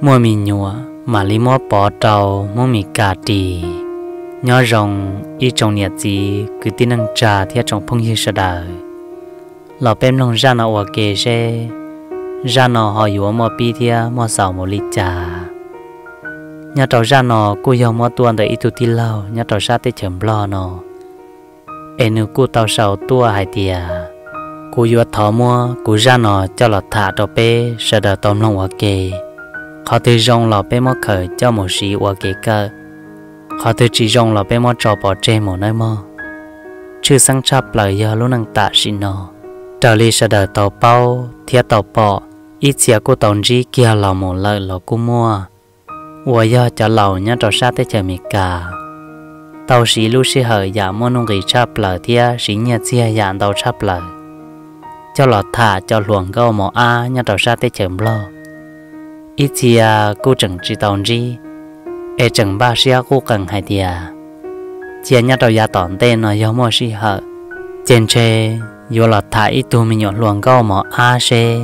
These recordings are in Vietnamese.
mua mì nhua mà lý mua bỏ trầu mua mì cà trì nhỏ rồng y trồng nhiệt gì cứ tin năng trà theo trồng phong hi sợ đời lọ bém lòng ra nó ở kề xe ra nó họ yếu mua pi theo mua sầu mò lít trà nhà trầu ra nó cô yêu mua tuôn để ít tu ti lâu nhà trầu sa tê chấm lo nó em nữ cô tàu sầu tua hai tia cô yếu thọ mua cô ra nó cho lọt thả trầu pê sợ đời tôm lòng ở kề khó từ rong là bé mò khởi cho một sĩ và kể cơ khó từ chỉ rong là bé mò trò bỏ trên một nơi mò chữ sang chắp lời giờ lúc năng tạ xin nó trở lại sẽ đợi tàu bao thiết tàu bỏ ít xia cô tổng gì kia là một lời là cú mua và giờ cho lâu nhá trò sát tới chờ mì cả tàu sĩ lúc sĩ hởi giả dạ mua nông gỉ chắp lời thiết sĩ nhà chia dạng tàu chắp lời cho lọt thả cho luồng gâu mỏ a nhá trò sát tới chờ lo ít chi à cô chẳng chỉ tàu gì e chẳng ba xia cô cần hay thì à chỉ nhớ đầu gia tòn tên nó giống mua xí hở trên xe vô là thải tụi mình nhọn luồng câu mà a xe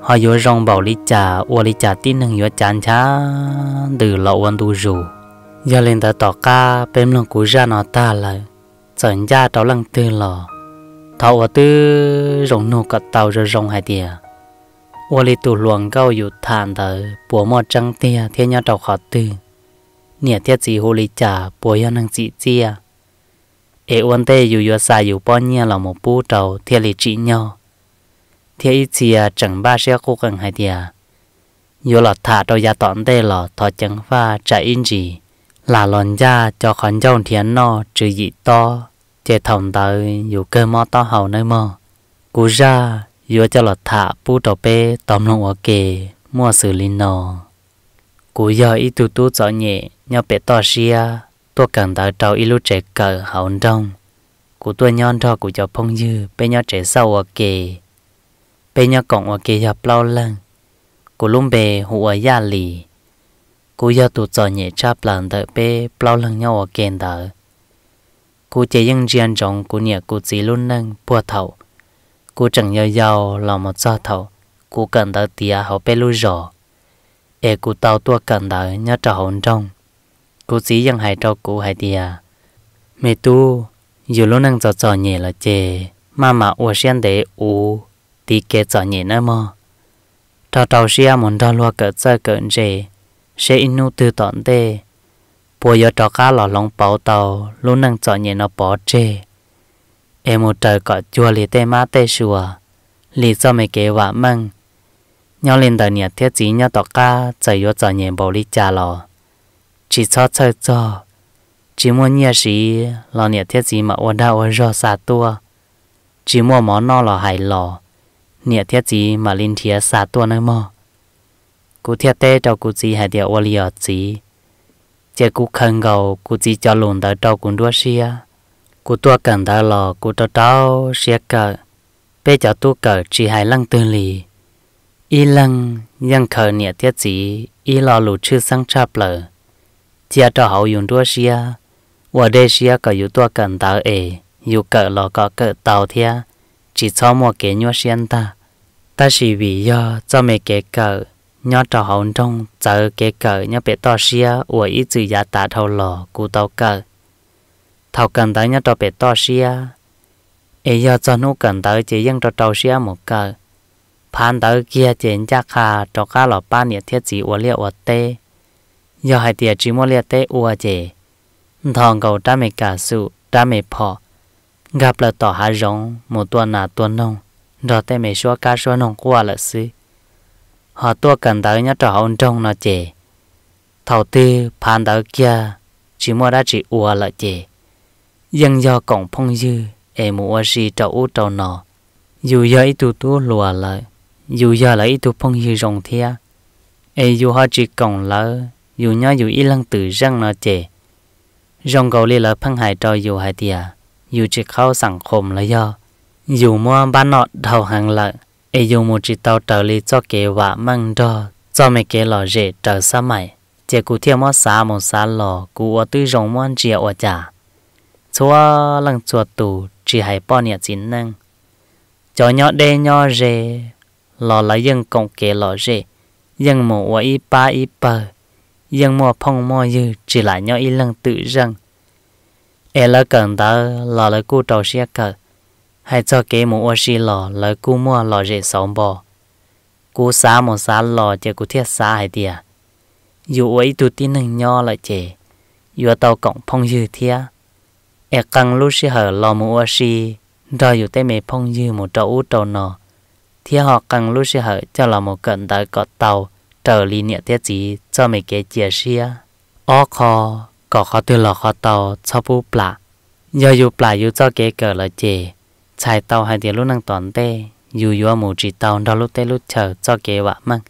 họ vô rong bảo lý trà ô lý trà tin nâng vô chán chá từ lậu ăn tu rủ giờ lên ta tỏ ca bên lòng cú ra nó ta là chọn ra tao lăng tư lò thầu ở tư rong nô cắt tàu rồi rong hay hai à. 我哩都乱搞有谈的，薄膜张贴天要找好的，你贴几乎哩假，薄要能几接。ai quan tê dù vừa xa dù bao nhiêu là một bố trầu thì lì trị nhau thì ít gì chẳng ba xe cô cần hay thì dù là thả đầu gia tọn tê là thọ chẳng pha trả in gì là lòn ra cho khán dâu thiên no trừ dị to chế thòng tới dù cơ mò to hầu nơi mò cú ra yếu cho lọt thả bu bê tóm lòng ở kề mua xử lý nò cú ít tu tu rõ nhẹ nhau bé to xia tôi cần đợi trâu ít lúc trẻ cờ hậu trong tôi nhon cho cú cho phong dư bé nhau trẻ sau ở kề bé nhau cộng ở kề gặp lâu lần cú lung bề hụ ở gia lì cú giờ tu rõ nhẹ chắp lần đợi bé lâu lần nhau ở kề đợi cú chỉ những riêng trong cú nhẹ cú chỉ luôn nâng bùa thầu cô chẳng nhớ giàu là một gia thầu cô cần đỡ tía hậu bé lưu rò e cô tao tua cần đỡ nhớ trò hồn trong cô chỉ dân hại cho cô hại tía mẹ tu dù lúc năng cho trò nhẹ là chè mà mà ua xiên để u tí kê trò nhẹ nữa mà trò trò xia muốn trò lo cỡ chơi cỡ gì sẽ inu từ tận tê bây giờ trò cá lò lòng bảo tàu lúc năng trò nhẹ nó bỏ chè em một trời có chua lì tê má tê sùa lì do mày kế vả măng nhau lên đời nhà thiết chí nhau tỏ ca trời yếu trời nhẹ bầu lì trà lò chỉ cho chơi cho chỉ muốn nhà sĩ lò nhà thiết chí mà ôn đau ôn rò xa tua chỉ mua món no lò hải lò nhà thiết chí mà linh thía xa tua nơi mò cú thiết tê cho cú chỉ hải địa ôn lì ở chí chỉ cú khăn gầu cú chỉ cho lùn tới cho cú đua xia cô tua cần đã lò cô tao tao xe cờ bây giờ tôi cờ chỉ hai lăng tương lì y lăng lăng ยัง khờ nhẹ tiết gì y lò lù chư sang cha lờ chia cho hậu dùng đua xe và đây xe cờ dù tua cần đã ề dù cờ lò có cờ tàu thia chỉ cho một cái nhua xiên ta ta chỉ vì do cho mẹ cái cờ nhớ cho hậu trong chờ cái cờ nhớ bé to xe và ý chữ giá tạ thâu lò cụ tàu cờ thầu cần tới nhà trò bé to xia ấy giờ cho nó cần tới chỉ dân trò trâu xia một cờ phán tới kia chỉ chuyện chắc hà trò cá lọ ba nhiệt thiết chỉ uo liệu uo tê giờ hai tiệt chỉ mua liệu tê uo chè thằng cầu cha mẹ cả sự cha mẹ phò gặp là tỏ hà rong một tuần nà tuần nông rồi tê mẹ xua cá xua nông qua là sư họ tua cần tới nhà trò ông trong nó chè thầu tư phán tới kia chỉ mua đã chỉ uo là chè dân do cổng phong dư em mua gì trâu trâu nọ dù giờ ít tu tu lùa lại dù giờ là ít tu phong dư rồng thia em dù họ chỉ cổng lỡ dù nhớ dù ít lăng tử răng nó chè rồng cầu li là phong hải trò dù hải tia dù chỉ khâu sẵn khom là do dù mua bán nọ đầu hàng lợ em dù một chỉ tàu trở li cho kế vạ măng đo cho mẹ kế lò rể trở xa mày chỉ cụ thiên mua xa một xa lò cụ ở tư rồng mua ăn chia ở chả chúa lăng chuột tù chỉ hay bỏ nhà chín năng cho nhỏ đê nhỏ rề lò là dân cộng kế lò rề dân mù ua y ba y bờ dân mùa phong mò dư chỉ là nhỏ y lăng tự rằng e là cần ta lò là cu trầu xe cờ hay cho kế mù ua xì lò là cu mua lò rề sống bò cu xá mù xá lò chè cu thiết xá hay tìa dù ua y tù tí nâng nhỏ là chè dù tàu cộng phong dư thiết e căng lu lò mu a si đòi dù tê mê phong dư một trâu ú trâu nọ thì họ căng lu si cho là một cận đại cọt tàu trở lì nhẹ tiết gì cho mê kế chia xia ó kho có khó lò khó tàu cho bú plạ giờ dù plạ dù cho kế cờ là chê chạy tàu hai tiếng lúc năng toàn tê dù dù mù chỉ tàu đó lúc tê lúc chờ cho kế vạ măng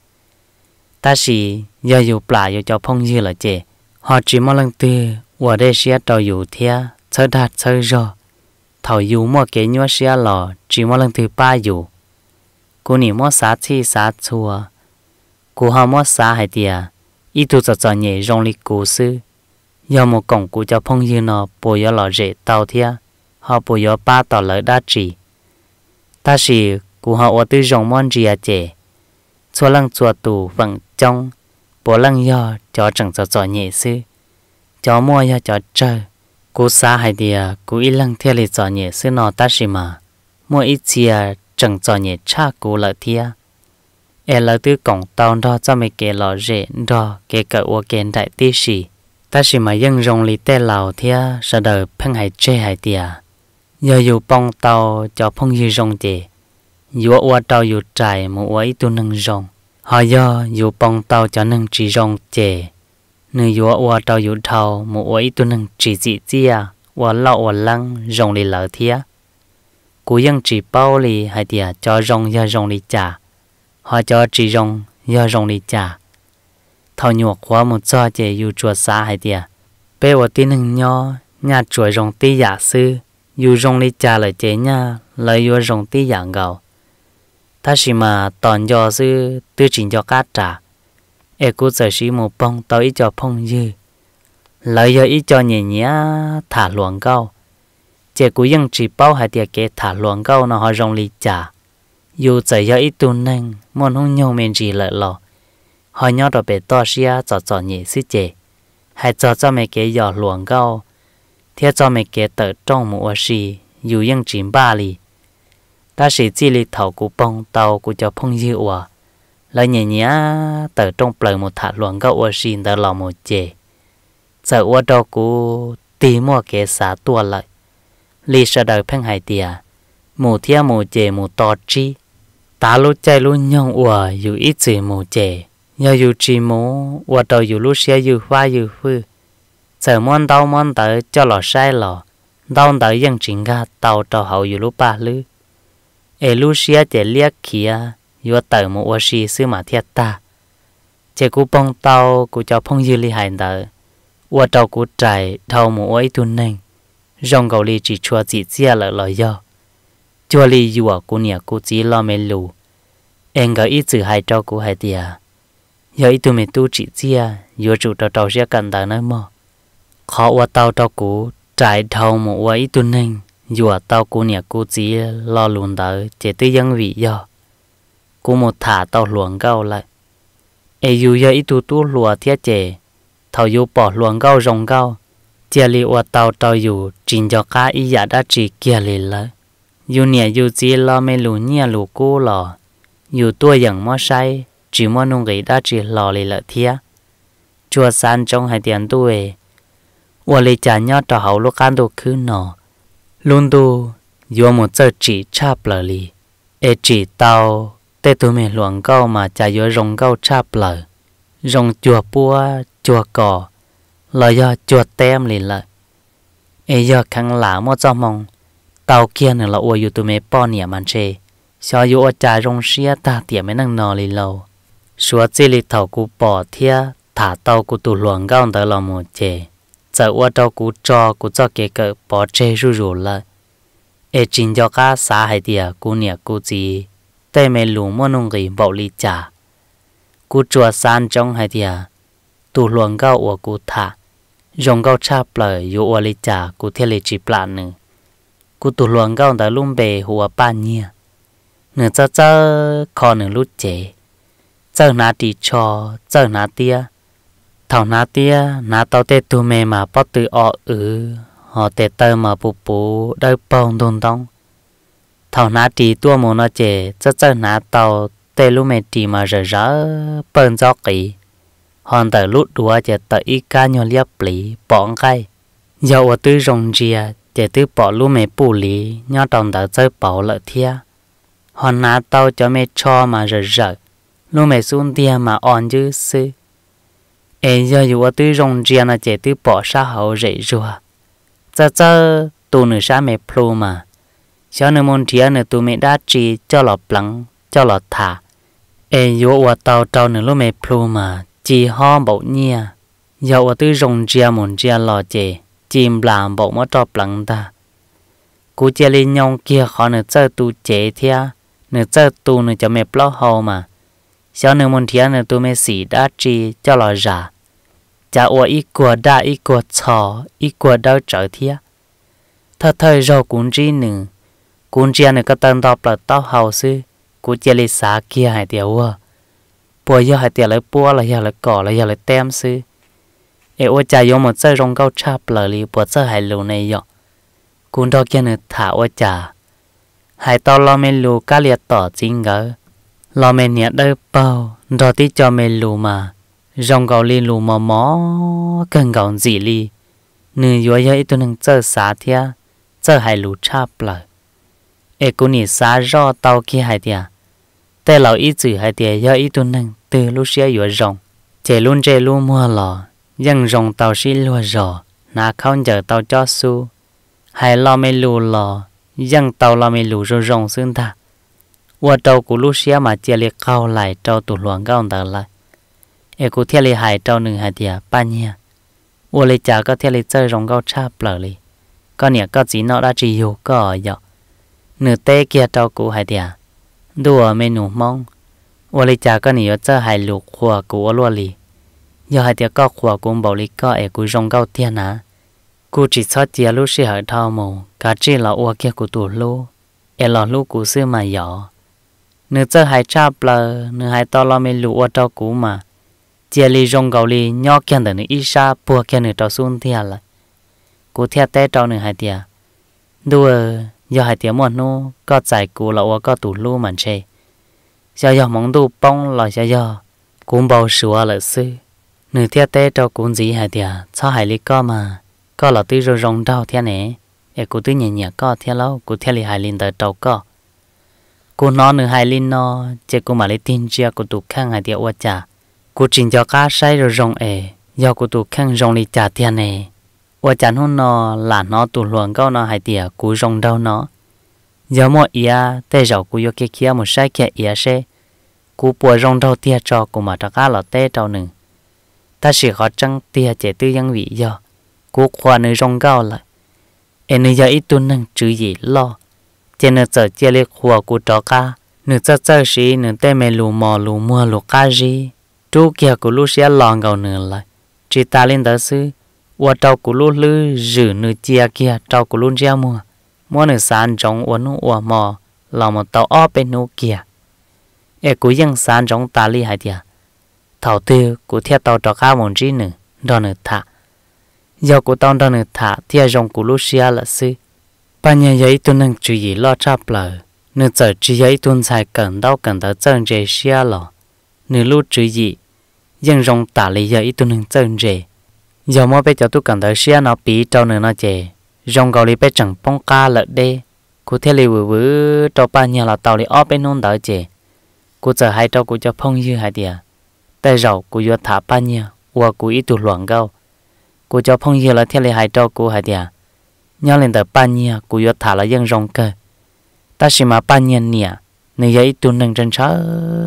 ta chỉ giờ dù plạ dù cho phong dư là chê họ chỉ mong lần tư ở đây sẽ trâu dù thia chơi đạt chơi rồi thầu dù mua kế nhua xe lò chỉ mua lần thứ ba dù cô nỉ mua xá chi xá chua cô họ mua xá hai tiề ít tu cho cho nhẹ rong li cố sư giờ một cổng cô cho phong như nó bồi giờ lò rễ tàu thia họ bồi giờ ba tỏ lỡ đa chỉ ta chỉ cô họ ở tư rong mòn gì à chè chua lăng chua tù vẫn trong bố lăng yo cho chẳng cho cho nhẹ sư cho mua yo cho chơi cô xa hai đi à cô ít lăng theo lì cho nhẹ xưa nọ ta xí mà mỗi ít chi à chẳng cho nhẹ cha cô lợi thia em lợi tư cổng tàu đó cho mấy kẻ lọ rễ đó kẻ cỡ ô kẻ đại tí xì ta xí mà dân rong lì tê lào thia sợ đời phân hay chê hay đi à giờ dù bông tàu cho phong dư rong chè dù ô tao dù trải mua ít tu nâng rong họ do dù bông tàu cho nâng chỉ rong chè nơi yo wa tao yu tao mu wa tu nang chỉ chỉ chi à wa lao wa lăng rong li lở thia cú yang chỉ bao li hai tia cho rong ya rong li cha họ cho chỉ rong ya rong li cha thao nhuộc quá một cho chè yu chua xa hai tia bé wa tin nang nho nhà chua rong ti giả sư yu rong li cha lời chế nha lời yu rong ti giả gạo ta chỉ mà toàn do sư tư trình cho cá trả e cú sợ sĩ một bông ý cho phong dư lợi giờ ý cho nhẹ nhẹ thả luồng cao chế cú dân chỉ bao hai tiệc kê thả luồng cao nó họ rong lì chả, dù sợ giờ ý tu nâng muốn không nhau mình chỉ lợi lò họ nhau rồi bé to xia cho cho nhẹ xí chế hai cho cho mấy cái giò luồng cao thế cho mấy cái tờ trong mùa xì dù dân chỉ ba lì ta sĩ chỉ lì thầu cú bông tàu cú cho phong dư hòa là nhẹ nhẹ từ trong bờ một thả luồng gạo ở xin từ lòng một chè giờ ở đó cô tìm mua cái xả tua lại lì sợ đời phăng hải tiề mù thia mù chè mù to chi ta lú chạy lú nhông ủa dù ít gì mù chế nhờ dù chi mu ủa đầu dù lú xe dù hoa dù phu giờ muốn đau muốn tới cho lọ sai lọ đau tới dân chính ga tàu tàu hậu dù lú ba lư ê lú xe chè liếc kia yo tờ một ô xì sư mà thiệt ta chế cú bông tàu cú cho phong dư li hại đỡ ô tàu cú trải thâu một ô tu neng rong gầu li chỉ chua chỉ chia lợ lợ yo chua li yo cú nia cú chỉ lo mê lù em gờ ít chữ hại trâu cú hại tiệt, yo ít tu mê tu chỉ chia yo chủ tàu tàu chia cần đỡ nơi mò khó ô tàu tàu cú trải thâu một ô tu neng yo tàu cú nia cú chỉ lo lùn đỡ chế tư dân vị yo กูหมดถาต่อหลวงเก้าเลยเอยูยาอีตูตู้หลัวเทียเจเทายูปอหลวงเก้ารงเก้าเจียลีอวเตาเตาอยู่จินจอกาอียาดาจีเกียลีเลยยูเนี่ยยูจีลอไม่รู้เนี่ยรู้กูหรออยู่ตัวอย่างมอใช้จีมอนุงกีดาจีหล่อเลยละเทียจัวซานจงให้เตียนตัวเอวเลยจานยอดต่อเขาลูกการตัวขึ้นหนอลุนตัวยัวหมดเจอจีชาเปล่าลีเอจีเตา tê tụi mình luận câu mà chả dưới rồng câu chạp lở rồng chùa bua chùa cỏ là do chùa tem liền lợi ấy giờ khăn lá mua cho mong tàu kia nữa là ua yu tụi mình bỏ nhẹ màn chê cho yu ở chả rồng xia ta tiệm mấy năng nò liền lâu xua chỉ lì thầu cụ bỏ thia thả tàu cụ tụ luận câu tới là một chê giờ ua tàu cụ cho cụ cho kê cỡ bỏ chê rù rù lợi ấy chính cho cá xã hay tiệt cụ nhẹ cụ gì tay mẹ lù mua nông gỉ bảo lì trả cú chùa san trong hai thìa tù luồng gạo của cú thả dòng gạo cha lời yu ua lì trả cú thiên lì chỉ plan nữa cú tù luồng gạo đã lùm bề hùa ba nhia nửa cho cho khó nửa lút chế cho ná tì cho cho ná tia thảo ná tia ná tao tê tu mẹ mà bắt tự ọ ừ họ tê tơ mà bù bù đôi bông đôn đông thảo ná trì tua mồ nó chè chắc chắc ná tàu tê lúc mẹ trì mà rờ rỡ bơn gió kỳ hòn tờ lút đùa chè tờ y ca nhò liếp lý bỏng cây giờ ở tư rong rìa chè tư bỏ lúc mẹ bù lý nhò đồng tờ chơi bảo lợi thia hòn ná tàu cho mẹ cho mà rờ rỡ lúc mẹ xuống tia mà on dư sư ê giờ dù ở tư rong rìa nó chè tư bỏ xa hậu rễ rùa chắc chắc tù nữ xa mẹ plu mà cho nên môn thịa nữa tụi mẹ đã chỉ cho lọ plăng cho lọ thả em yếu và tao tao nữa lúc mẹ plu mà chỉ ho bậu nhia dầu và tư rồng chia môn chia lọ chè chim làm bậu mất cho plăng ta cú chia lên nhong kia khó nữa chơi tu chế thia nữa chơi tu nữa cho mẹ plo hồ mà cho nên môn thịa nữa tụi mẹ xỉ đã chỉ cho lọ giả cha ủa ít của đa ít của chó ít của đau trở thia thật thời rồi cũng chỉ nữa cún chia này cái tên đọc là tao hầu sư cú chia lì xá kia hải tiểu à bùa giờ hải tiểu lấy bùa là giờ lại cỏ là giờ lấy tem sư ê ô cha yếm một chơi rong cao chắp là lì bùa chơi hải lù này giờ cún đó kia này thả ô cha hải tao lo mê lù cá liệt tỏ chính gỡ lo mê nhẹ đỡ bao đó tí cho mê lù mà rong gạo lì lù mò mò cần gạo gì lì nửa giờ giờ ít tuần chơi xá thia chơi hải lù chắp lại เอกุนี่สาจอเตาขี้หายเดียแต่เราอีจือหายเดียย่ออีตัวนึงตื่ลูเสียอยู่รองเจลุนเจลูมัวหล่อยังรองเตาชิลัวรอนาเข้าเจอเตาจอสู้หายเราไม่รู้หล่อยังเตาเราไม่รู้รองซึ่งตาว่าเตากูลูเสียมาเจเลียเข้าไหลเตาตุหลวงเก้าตาไหลเอกูเทียเลยหายเตาหนึ่งหายเดียป้าเนี่ยว่าเลยจาก็เทียเลยเจอรองเก้าชาเปล่าเลยก็เนี่ยก็จีนอราจีโยก็อ่ะ nửa tê kia trâu cụ hai tia đùa mê nụ mong ô lì cha có nhớ chơi hai lục khua cụ ô lúa Li, giờ hai tia có khua cụ bảo Li có ai cụ rong gạo Tiền à, cụ chỉ xót chia lúc xí hở thao mù cả chỉ là ô kia cụ tủ lú ẻ lò lú cụ xưa mà nhỏ nửa chơi hai cha bờ nửa hai to lo mê lụ ô trâu cụ mà chia Li rong gạo Li nhỏ kia đỡ nửa ít xa bùa kia nửa trâu xuống tia là cụ theo té trâu nửa hai tia đùa giờ hai tiếng muộn nó có giải cú là có tủ lu mà chê giờ giờ mong tu bông là giờ giờ cũng bao sửa là sư nửa thiên tê cho cũng gì hai tiếng cho hai lý có mà có là tuy rồi rong đau thiên này để cú tuy nhẹ nhẹ có thiên lâu cú thiên lý hai linh tới đầu có cú nó nửa hai linh nó chỉ cú mà lấy tin chia cú tụ khang hai tiếng uất trả cú trình cho cá say rồi rong ề giờ cú tụ khang rong lý trả thiên này 我讲后呢，懒呢土乱高呢还得古种到呢。giờ mà ia tê rau cú yêu kia kia một sai kia ia xe cú bùa rong đâu tia cho cú mà cho lọ tê trâu nừng ta chỉ khó chăng tia chế tư dân vị giờ cú khoa nơi rong cao lại nơi giờ ít tuần nâng chữ gì lo chế nơi giờ chế liệt khoa cú cho cá nơi giờ giờ xí nơi tê mê lù mò lù mua lù cá gì chú kia cú lú xe lòn gầu nửa lại chỉ ta lên đó sư lư kia 我照顾路路日呢家 kia 照顾路家 mua mua nửa sàn trong uốn uả mò là một tàu ở bên nô kia e cú dân sàn trong ta lì hai tia thảo tư cú theo tàu trọ cá một chi nữa đó nửa thả giờ cú tàu đó nửa thả theo trong cú lúc xia là sư ba nhà giấy tôi nâng chú ý lo chắp lờ nửa giờ chú giấy tôi xài cần đau cần tới chân dây xia lò nửa lúc chú ý dân trong ta li giấy tôi nâng chân dây giờ mua bây giờ tôi cần tới xe nó bị trâu nữa nó chè rong cầu đi bây chẳng bông ca lợt đê cô thể là vừa vừa trâu ba nhà là tàu đi ở bên nôn đỡ chè cô giờ hai trâu cô cho phong như hai tiền tay rầu cô vừa thả ba nhà qua cô ít tụt loạn gạo cô cho phong như là thế là hai trâu cô hai tiền nhau lên tới ba nhà cô vừa thả là dân rong cơ ta xin mà ba nhà nè nên giấy tuần nâng trên sáu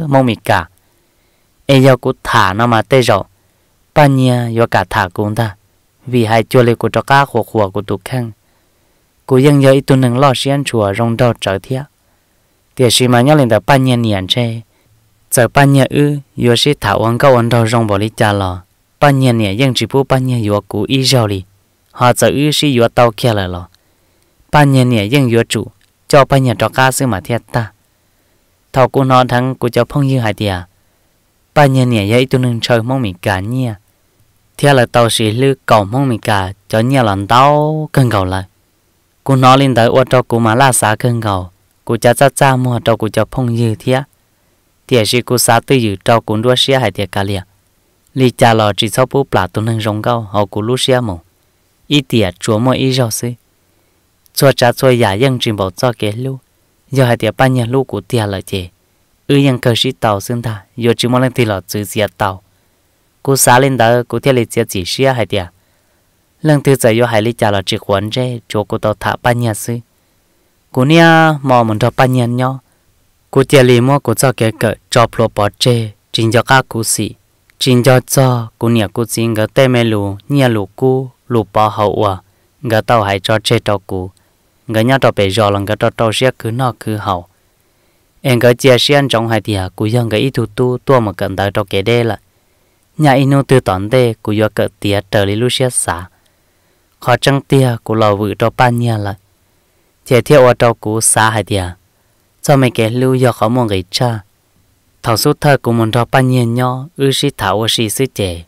mong mịt cả ai giờ cô thả nó mà tay rầu Panya yo cả thả cũng ta vì hai chua lê của cho cá khổ khổ của tụ khăn cô dân giờ ít tuần nâng xiên chùa rong đầu trở thiệt tiệt sĩ mà nhắc lên tờ Panya niệm chơi giờ Panya ư yo sĩ thảo ăn câu ăn đầu rong bỏ đi cha lò Panya niệm dân chỉ bố Panya yo cũ y giàu đi họ giờ ư sĩ yo tàu kia lại lò Panya niệm dân yo chủ cho Panya cho cá sư mà thiệt ta thảo cô nó thắng cô cho phong như hai tiệt Panya niệm giờ ít tuần chơi mong mình cả nhia thế là tàu sĩ lư cầu mong mình cả cho nhiều lần tao cần cầu lại cô nói lên tới ô cho cô mà la xá cần cầu cô cha cha cha mua cho cô cho phong như thế thì sĩ cô xá tư dự cho cô đua xe hay thiệt cả liền lì cha lò chỉ sau bố bả tôi nâng rong cao họ cô lú xe mù ít tiệt chúa mua ít rau xí cho cha cho nhà dân trình bảo cho kế lưu giờ hay tiệt ba nhà lưu của tiệt là chị ư dân cơ sĩ tàu xương ta giờ chỉ muốn lên thì là chữ diệt tàu cú xá lên đó cú thiết lịch chỉ xia hay tiệt lần thứ giờ yo hay lịch trả là chỉ quấn chơi, cho cú tao thả ba nhà sư cú nia mò mình thọ ba nhà nhau cú thiết lịch mò cú cho cái cỡ cho pro bỏ chơi, chính cho các cú sĩ chính cho cho cú nia cú chính cái tay tem lù nia lù cú lù bỏ hậu à cái tao hay cho chơi cho cú cái nhà tao bây giờ là cái tao tao sẽ cứ nọ cứ hậu em cái chia sẻ trong hai tiệt cú dân cái ít tu tu tua mà cần tới cho cái đây là nhà inu từ tận đây cụ do cỡ tia trở lý Lucia xã khó chẳng tia cụ lò vự cho ba nhà lại chế theo ở trong cụ xã hai tia cho mấy cái lưu do khó mong người cha thảo số thơ cụ muốn cho ba nhà nhau ư sĩ thảo ở sĩ sư chế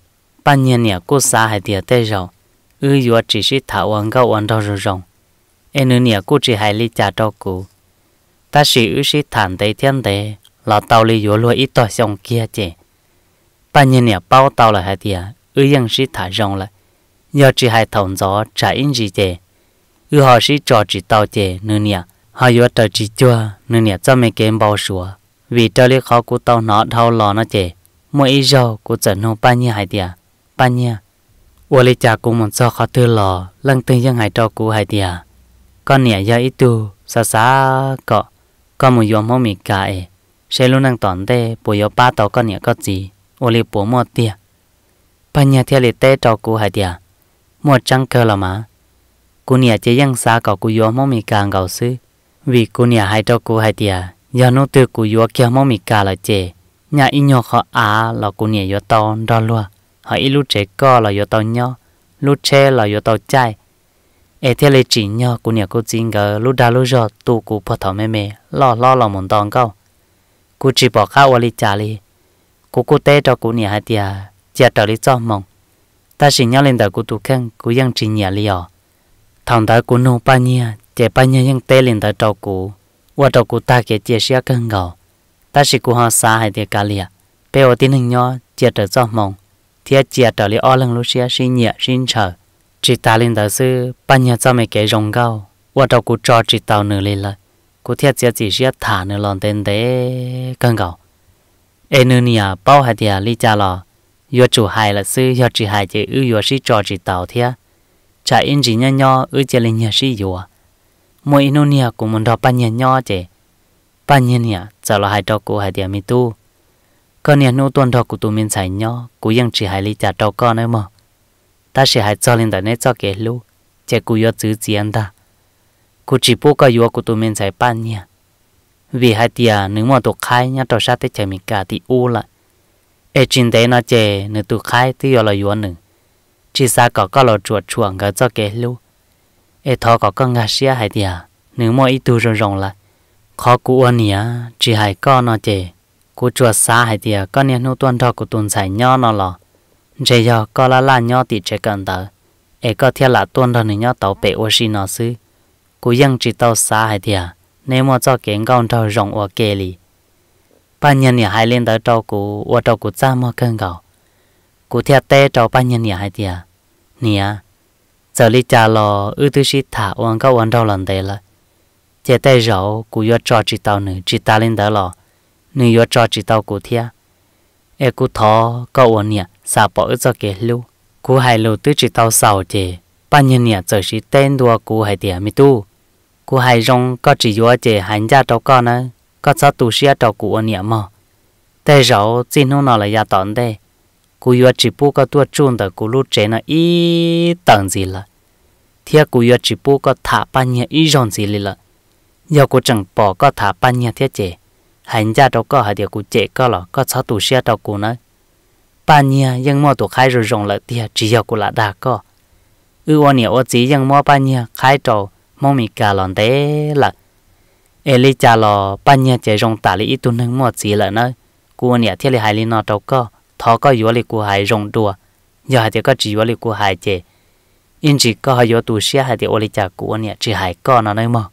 ba nhà nhà cụ xã hai tia tê rồi ư yo chỉ sĩ thảo ăn gạo ăn rau rồi rong em nữ nhà cụ chỉ hai lý cha cho cụ ta sĩ ư sĩ thản tây thiên tây là tàu lý yo luôn ít tỏ xong kia chế ba nhiên nhà bao tao là hai tia ư yên sĩ thả rong lại nhờ chỉ hai thòng gió trả in gì chè ư họ sĩ trò chỉ tao chè nương nhà họ vừa trò chỉ chua nương nhà cho mấy cái bao sủa vì trò lý khó của tao nó thao lò nó chè mỗi ý rau của trận nô ba nhiên hai tia ba nhiên ủa lý cha cũng muốn cho khó tư lò lăng tư dân hai trò của hai tia con nhà do ít tu xa xa cọ con muốn yếm hôm mì cài sẽ luôn đang tỏn tê bồi yếu ba tao con nhà có gì 我哩薄莫的，半夜天里带照顾还的，莫张克了嘛。姑娘这样啥搞姑约莫米干搞事，为姑娘还照顾还的，要侬对姑约叫莫米干了这，伢一鸟和啊老姑娘要到到了，和一路这个了要到鸟，路车了要到寨。ai thế lấy chỉ nhau cô nhà cô chính gờ lúc đã lúc giờ tụ cô phật thảo mê mê lo lo lòng muốn đòn câu cô chỉ bỏ khao ở lì trả cô cô té cho cô nhà hai tia chia trở đi cho mong ta chỉ nhau lên đầu cô tụ khen cô yang chỉ nhà lý thằng đó cô nô ba nhà chế ba nhà yang té lên đầu cho cô và cho cô ta kia chia sẻ cân gạo ta chỉ cô họ xa hai tia cá lìa bây giờ tin hình nhau chia trở cho mong thì chia trở đi ở lần lúc xia xin nhà xin chờ chỉ ta lên đầu sư ba nhà cho mấy cái rồng gạo và cho cô cho chỉ tàu nửa lên lại cô thiết chia chỉ sẻ thả nửa lon tên để cân gạo เอนูเนียเป้าหาเดียลิจาลอยัวจูไฮละซื้อยัวจีไฮเจอือยัวชีจอจีเต่าเทียชาอินจีเนยออือเจลินยาชียัวมวยอินูเนียกูมันดอปัญญยอเจปัญญเนี่ยจะลอไฮดอกกูหาเดียมีตู้ก็เนี่ยนูตัวนดอกกูตูมินใส่ยอกูยังจีไฮลิจาดอกก็เนมอตาเสียหายจอลินแต่เนจอเกลูเจกูยัวจื้อเจียนตากูจีปูก็ยัวกูตูมินใส่ปัญญเนี่ย vì hai tia nếu mà tụ khai nhá tổ sát tới chạy mình cả thì u là ở chín thế nó chè nếu tụ khai thì giờ là yếu nữa chỉ xa có có lo chuột chuồng cái cho cái lưu ở thọ có con ngà xia hai tia nếu mà ít tu rong rong là khó cú ôn nhỉ chỉ hai con nó chè cú chuột xa hai tia con nhà nô tuân thọ của tuân giải nho nó lo chỉ giờ có là là nho thì chỉ cần tới ở có theo là tuân thọ nữa nho tàu bể oxy nó xứ cú dân chỉ tàu xa hai tia nếu mà cho kiến con cho rộng ở kề lì ban nhân nhà hai lên tới trâu cũ ở trâu cũ cha mà cơn gạo cũ theo tê trâu ban nhân nhà hai tia nè giờ lý cha lo ư tư sĩ thả uống câu uống trâu lần tê là chế tê rậu cũ yo cho chỉ tao nữ chỉ ta lên tới lo nữ yo cho chỉ tao cũ theo e cũ thọ câu uống nè xả bỏ cho kề lưu cũ hai lưu tư chỉ tao sầu thế, ban nhân nhà giờ sĩ tên đua cũ hai tia mi tu cô hai rong có chỉ vô chế hành gia cháu con nữa có sao tu sĩ cháu cụ ở nhà mà thế rồi xin hôm nào là gia tận đây cô vô chỉ bu có tua chuông đó cô lúc chế nó ít tận gì là thế cô vô chỉ bu có thả ban nhà ít rong gì là giờ cô chẳng bỏ có thả ban nhà thế chế hành gia cháu con hay điều cô chế có là có sao tu sĩ cháu cụ nữa ban nhà nhưng mà tụ khai rồi rong lại thì chỉ giờ cô là đã có ư ừ, anh nhà ở chỉ nhưng mà ban nhà khai cháu mong mi cả lòng thế là Elisa lo bao nhiêu chế rong tả lý ít tuần hơn một gì là nó cô nhà thiết lý hai lý nó đâu có thọ có yếu lý của hai rong đùa giờ hai thì có chỉ yếu lý của hai chế in chỉ có hai yếu tu sĩ hai li Elisa của nhà chỉ hai có nó nơi mà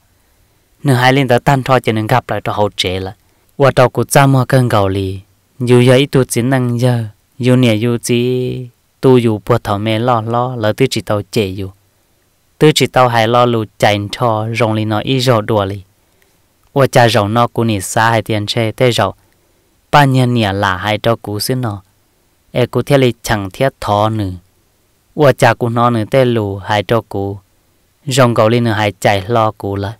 nửa hai linh đã tan thọ cho nên gặp lại cho hậu chế là và tàu của cha mua cơn gạo lì dù giờ ít tu chính năng giờ dù nhà dù chỉ tu dù bữa thọ mẹ lo lo lỡ tư chỉ tàu chế dù tư chỉ tao hay lo lù chạy cho rồng lì nó y rồ đùa lì ô cha rồng nó cú nỉ xa hay tiền chê tê rầu ba nhân nỉa là hay cho cú xin nó e cú thiết lì chẳng thiết thó nữ ô cha cú nó nữ tê lù hay cho cú rồng cầu lì nữ hay chạy lo cú lại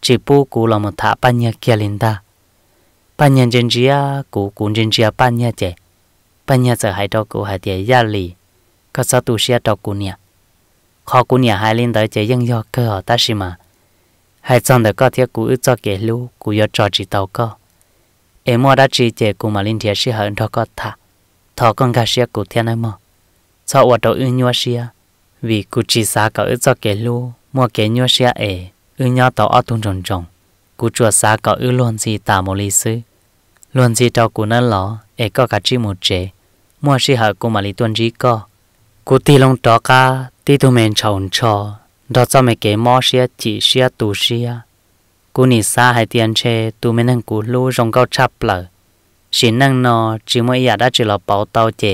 chỉ bú cú là một thả ba nhân kia linh ta ba nhân trên chia cú cú trên chia ba nhân chè ba nhân giờ hay cho cú hay tiền gia lì các sao tu sĩ cho cú nỉa khó cú nhà hai Linh tới chế dân do cơ ở ta xí mà hai chọn được có thiết cú ước cho kể lưu cú yo cho chỉ tàu cơ em mua đã chỉ chế của mà linh thiết xí hơn thọ có thà thọ con gà xí của thiên em mà cho hoạt động ưu nhua xí vì cú chỉ xa có ước cho kể lưu mua kể nhua xí ấy ưu nhau tàu ở tung trồng trồng cú chùa xa có ưu luôn gì tả một lý sư luôn gì tàu của nó lỏ ấy có cả chỉ một chế mua xí hở cú mà linh tuân chỉ có กูตีลงตอกาตีตัวเมนชาวชอดอกจะไม่เก๋มอเสียจีเสียตูเสียกูนี่ซาให้เตียนเชตัวไม่นั่งกูลู่รงเก้าชับเปล่าสินั่งนอจีมอยากได้จีเราเป่าเตาเจ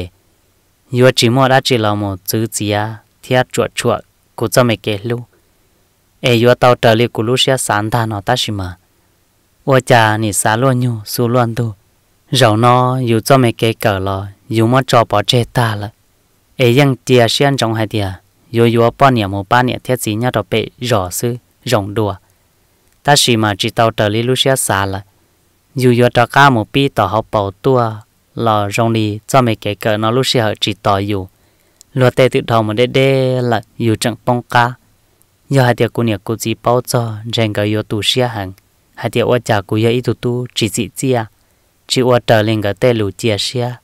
ยัวจีมอได้จีเราหมดจื้อเจียเทียจวดจวดกูจะไม่เก๋ลู่เอยัวเตาเตลีกูลู่เสียสารทานอตาชิมาว่าจานี่สาล้วนอยู่สู้ล้วนดูเรานออยู่จะไม่เก๋เกิดรออยู่มอจอปอเจตาละ ấy yang tia xian trong hai tia yo yo ba nia mo ba nia thiết gì nhá đó bị rõ sư rộng đùa ta chỉ mà chỉ tàu trở lý lúc xa là dù yo cho cá một pi tàu học bảo tua là rong đi cho mấy cái cỡ nó lúc xưa chỉ tàu dù lo te tự đầu mà đê đê là dù chẳng bông cá giờ hai tia cô nia cô chỉ bảo cho rằng cái yo tu xia hàng hai tia ôi cha cô yo ít tu tu chỉ chỉ chia chỉ ôi trở lên cái te lù chia xia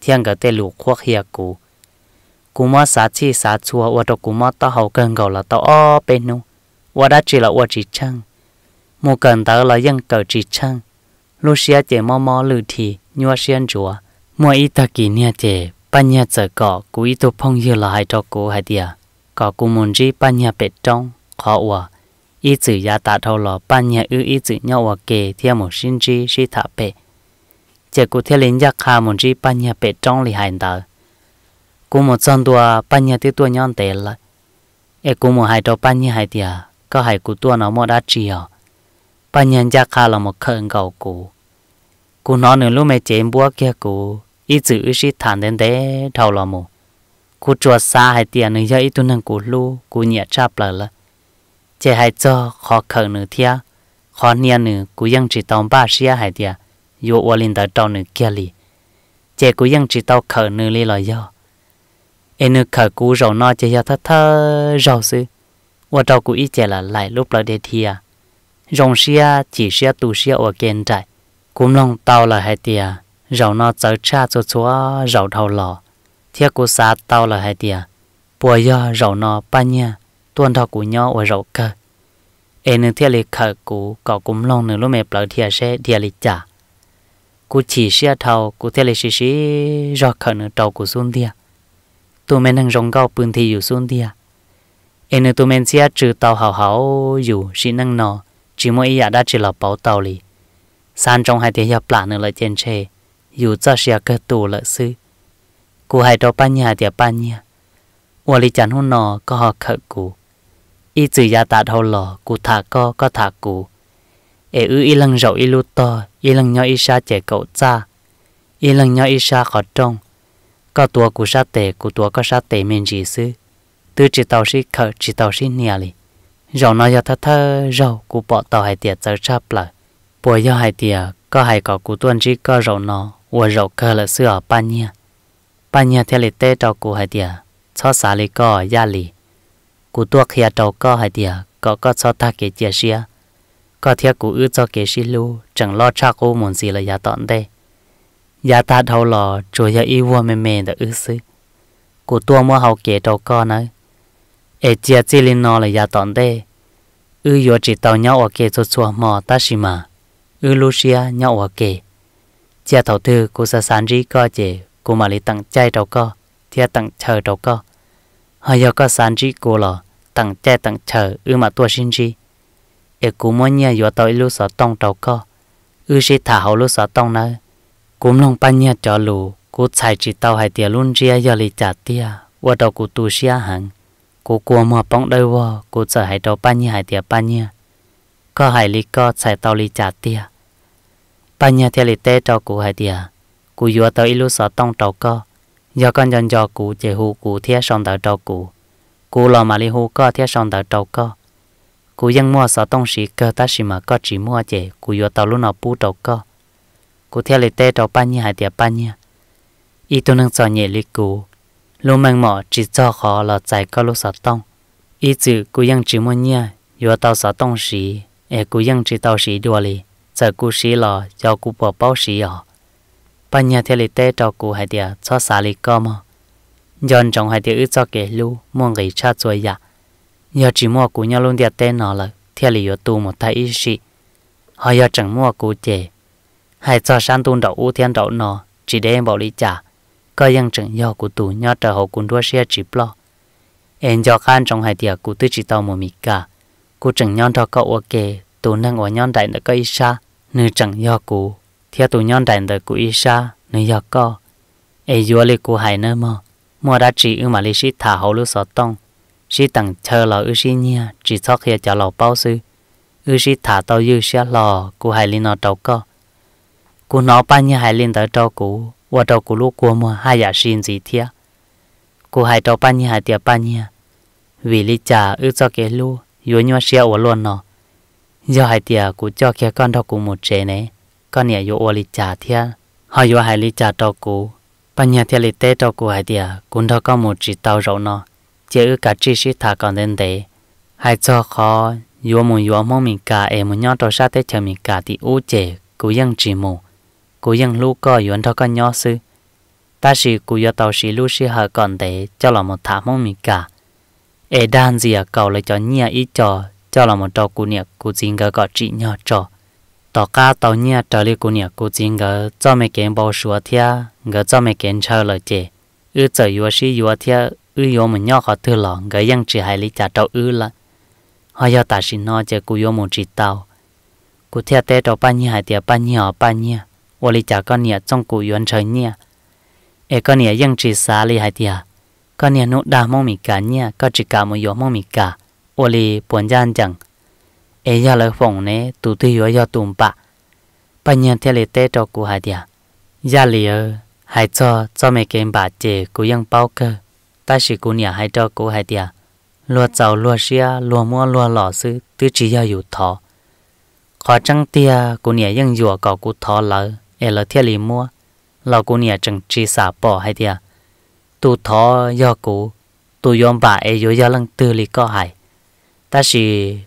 thiên cái tê lù khoác hiệp cô kuma sa chi sa chua wa to kuma ta hậu cần gầu là tao o bên nu wa đã chỉ là wa chỉ chăng một cần tao là dân cầu chỉ chăng Lucia chế mò mò lử thì nhua xiên chùa mua ít ta kỷ niệm chế ban nhà chợ cỏ cú ít tu phong như là hai cho cú hai tia cỏ cú muốn gì ban nhà bệt trong khó wa ít chữ ya ta thâu lò ban nhà ư ít chữ nhau wa kề theo một sinh chi sĩ thả bệ chế cú theo lính giác hà muốn gì ban nhà bệt trong lì hai tao cô một chân tua bắn nhà tí tua nhon tệ là e cô một hai đầu bắn nhà hai tia có hai cú tua nó mò đã chiều bắn nhà chắc khá là một khẩn cầu cũ cô nói nữa lúc mẹ chém búa kia cô ít chữ ít sĩ thản đến thế thầu là một cô chùa xa hai tia nữa giờ ít tu năng cô lu cô nhẹ chắp lại là chỉ hai cho khó khăn nữa thia khó nia nữa chỉ tao ba xia hai tia yo ô linh đã tao nữa kia li chỉ cô ยัง chỉ tao khẩn nữa li là do em khờ cú rầu nó chơi cho thật thơ rầu sư và trâu cú ít chè là lại lúc là đề thi à rồng xia chỉ xia tu xia ở kiên trại cũng long tàu là hai tia rầu nó chở cha cho chúa rầu đầu lò thiết cú sa tàu là hai tia bùa yo rầu nó ba nha tuần thọ cú nhau ở rầu cơ em thiết lịch khờ cú có cũng long nữa lúc mẹ bảo thia sẽ thia lịch trả cú chỉ xia thầu cú thiết lịch xí xí rầu khờ nữa trâu cú xuống thia tôi mình hàng rong gạo bún thì dù xuống đi à em tôi mình sẽ trừ tàu hào hào dù xí năng nọ chỉ mỗi nhà đã chỉ là bảo tàu lì san trong hai tiếng hiệp lạ nữa là trên xe dù cho xe cái tù lợi sư cụ hai đó ban nhà thì ban nhà ua lì chẳng hôn nọ có họ khở cụ y chữ gia tạ đầu lò cụ thả co có thả cụ ê ư y lăng rậu y lu to y lăng nhau y sa trẻ cậu cha y lăng nhau y sa khó trông có tua của sa tệ của tua có sa tệ mình chỉ sư từ chỉ tàu sĩ khờ chỉ tàu sĩ nhà li rồi nó giờ thơ thơ rồi của bỏ tàu hai tiệt giờ chắp là bùa giờ hai tiệt có hai có của tuân chỉ có rồi nó ua rồi khờ là sư ở ba nhà ba nhà theo lịch tế tàu của hai tiệt cho xả li có gia li của tua kia tàu có hai tiệt có có cho ta kể chia sẻ có theo của ư cho kể sĩ lu chẳng lo cha cô muốn gì là giá tọn đây ยาตาเท่าหล่อจวยาอีวัวเมเมแต่อึซึกูตัวมัวเฮาเกตอกอนะเอเจียจิลินอเลยยาตอนเดอือโยจิตเอาเนาะเกจชัวมอตาชิมาอือลูเซียเนาะเกเจียเท่าถือกูสสารรีก็เจกูมาลิตั้งใจเท่าก็เทียตั้งเชอเท่าก็เฮายก็สารรีกูหล่อตั้งใจตั้งเชออือมาตัวชินจีเอกูมัวเนี่ยโยตออีลูสอต้องเท่าก็อือชิถาเฮาลูสอต้องนะ cũng lòng ban nhà cho lù cô chạy chỉ tàu hai tia luôn ria giờ lì chả tia qua đầu cô tu xia hàng cô qua mua bóng đây qua cô chờ hai đầu ban nhà hai tia ban nhà có hai lì có chạy tàu lì chả tia ban nhà tia lì tê cho cô hai tia cô vừa tàu ilu sợ tông tàu co giờ con dần cho cô chạy hù cô thia xong tàu cho cô cô lo mà lì hù co thia xong tàu cho co cô dân mua sợ tông sĩ cơ ta sĩ mà có chỉ mua chế cô vừa tàu lúc nào bu tàu co cô theo lệ tê trò ban nhì hải tiệp ban nhì y tu nâng sò nhẹ lì cú lô mang mỏ chỉ cho khó là chạy có lúc sò tông y chữ cú yang chỉ muốn nhì yo tao sò tông xí e cú yang chỉ tao xí đùa lì giờ cú xí là do cú bỏ bao xí à ban nhì theo lệ tê trò cú hải tiệp cho xả lì co mà dọn trong hải tiệp ư cho kẻ lu mua người cha chuối ya giờ chỉ mua cú nhau luôn tiệp tê nó là theo lì yo tu một tay ít xí họ giờ chẳng mua cú chè hay cho san tuôn đầu u thiên đầu nọ chỉ để bảo lý trả có những chừng do của tù nhớ trở hậu cùng đua xe chỉ lo em cho khan trong hai tiệc của tư chỉ tàu một mì cả của chừng nhon thọ cậu ok tù năng của nhon đại được có isa nữ chừng do của theo tù nhon đại được của isa nữ do co em vừa lấy của hai nơi mò mua đã chỉ ư mà lý sĩ thả hậu lưu sọ tông sĩ tặng chờ lò ư sĩ nhia chỉ thoát kia cho lò bao sư ư sĩ thả tàu dư xe lò của hai linh nọ đầu co cô nó ba như hai lên tới cho cô và cho cô lúc cô mà hai giả xin gì thế cô hai cho ba như hai tiệp ba như vì lý trả ước cho cái lu yếu nhau xe và luôn nó giờ hai tiệp cô cho cái con đó cô một trẻ này con nhà ở lý trả thế họ yếu hai lý trả cho cô ba như thế lý tế cho cô hai tiệp cô đó có một chỉ tàu rồi nó chỉ ước cả chỉ sĩ thả còn đến đấy hai cho khó yếu muốn yếu mong mình cả em muốn nhau cho sát tới chờ mình cả thì ô trẻ cũng vẫn chỉ một cú dân lũ có yuan thọ con nhỏ sư ta sĩ cú yo tàu sĩ lũ sĩ hở còn để cho là một thả mong mì cả ê đan gì à cầu lại cho nhia ít cho cho là một trò cú nhia cú chính gờ gọi trị nhỏ cho, tỏ ca tàu nhia trở lại cú nhia cú chính gờ cho mẹ kén bao sủa thia gờ cho mẹ kén chờ lại chè ư chờ yuan sĩ yuan thia ư yo mình nhỏ khó thư lọ gờ dân chỉ hai lý trả trâu ư là họ yo ta sĩ nói chè cú yo một chỉ tàu cú thia tê trò ba nhia hai tia ba nhia ba nhia 我哩家个年中古元成年，哎个年养殖啥哩还的啊？个年侬大梦米干年，个只干么要梦米干，我哩本家讲，哎呀来凤呢，土地要要动吧，半年天里带着古还的啊，家里儿还做做没跟爸姐古养包个，但是姑娘还照顾还的啊，落早落些落么落老师都只要有头。khó trăng tia của nhà dân dùa cỏ của thọ lỡ เอลเทียลีมัวเรากูเนี่ยจังจีสาปอให้เดียตูท้อยอกูตูยอมบ่าเอยยอลังตือลีก็หายแต่สิ